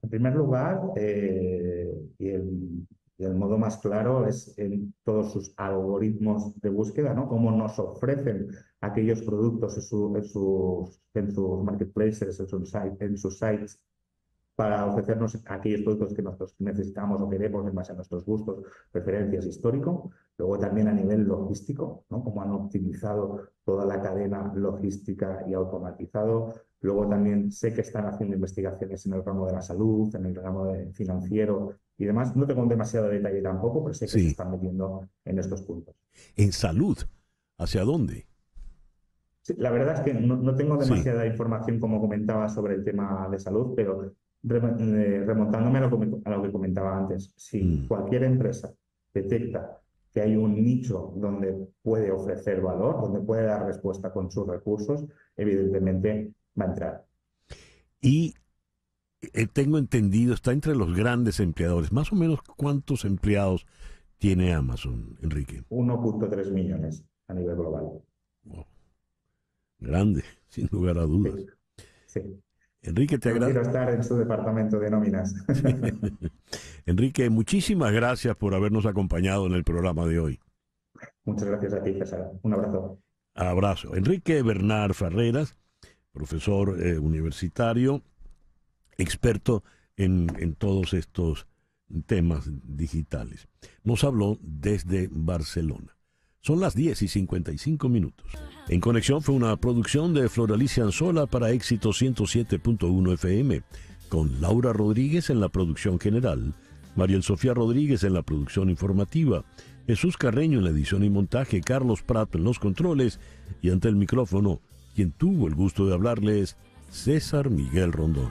en primer lugar, eh, y, el, modo más claro es en todos sus algoritmos de búsqueda, ¿no? Cómo nos ofrecen aquellos productos en, sus, marketplaces, en sus, en sus sites para ofrecernos aquellos productos que nosotros necesitamos o queremos en base a nuestros gustos, preferencias, histórico. Luego también a nivel logístico, ¿no? cómo han optimizado toda la cadena logística y automatizado Luego también sé que están haciendo investigaciones en el ramo de la salud, en el ramo de financiero y demás. No tengo demasiado detalle tampoco, pero sé que se están metiendo en estos puntos. ¿En salud? ¿Hacia dónde? la verdad es que no, tengo demasiada información, como comentaba, sobre el tema de salud, pero eh, remontándome a lo, que, comentaba antes, si mm. cualquier empresa detecta que hay un nicho donde puede ofrecer valor, donde puede dar respuesta con sus recursos, evidentemente va a entrar. Y eh, tengo entendido, está entre los grandes empleadores. Más o menos cuántos empleados tiene Amazon, Enrique. 1.3 millones a nivel global. Grande, sin lugar a dudas. Enrique, te agradezco. Quiero estar en su departamento de nóminas. Enrique, muchísimas gracias por habernos acompañado en el programa de hoy. Muchas gracias a ti, César. Un abrazo. Abrazo. Enrique Bernard Ferreras profesor eh, universitario, experto en, todos estos temas digitales. Nos habló desde Barcelona. Son las 10 y 55 minutos. En Conexión fue una producción de Floralicia Anzola para éxito 107.1 FM, con Laura Rodríguez en la producción general, Mariel Sofía Rodríguez en la producción informativa, Jesús Carreño en la edición y montaje, Carlos Prato en los controles y ante el micrófono quien tuvo el gusto de hablarles, César Miguel Rondón.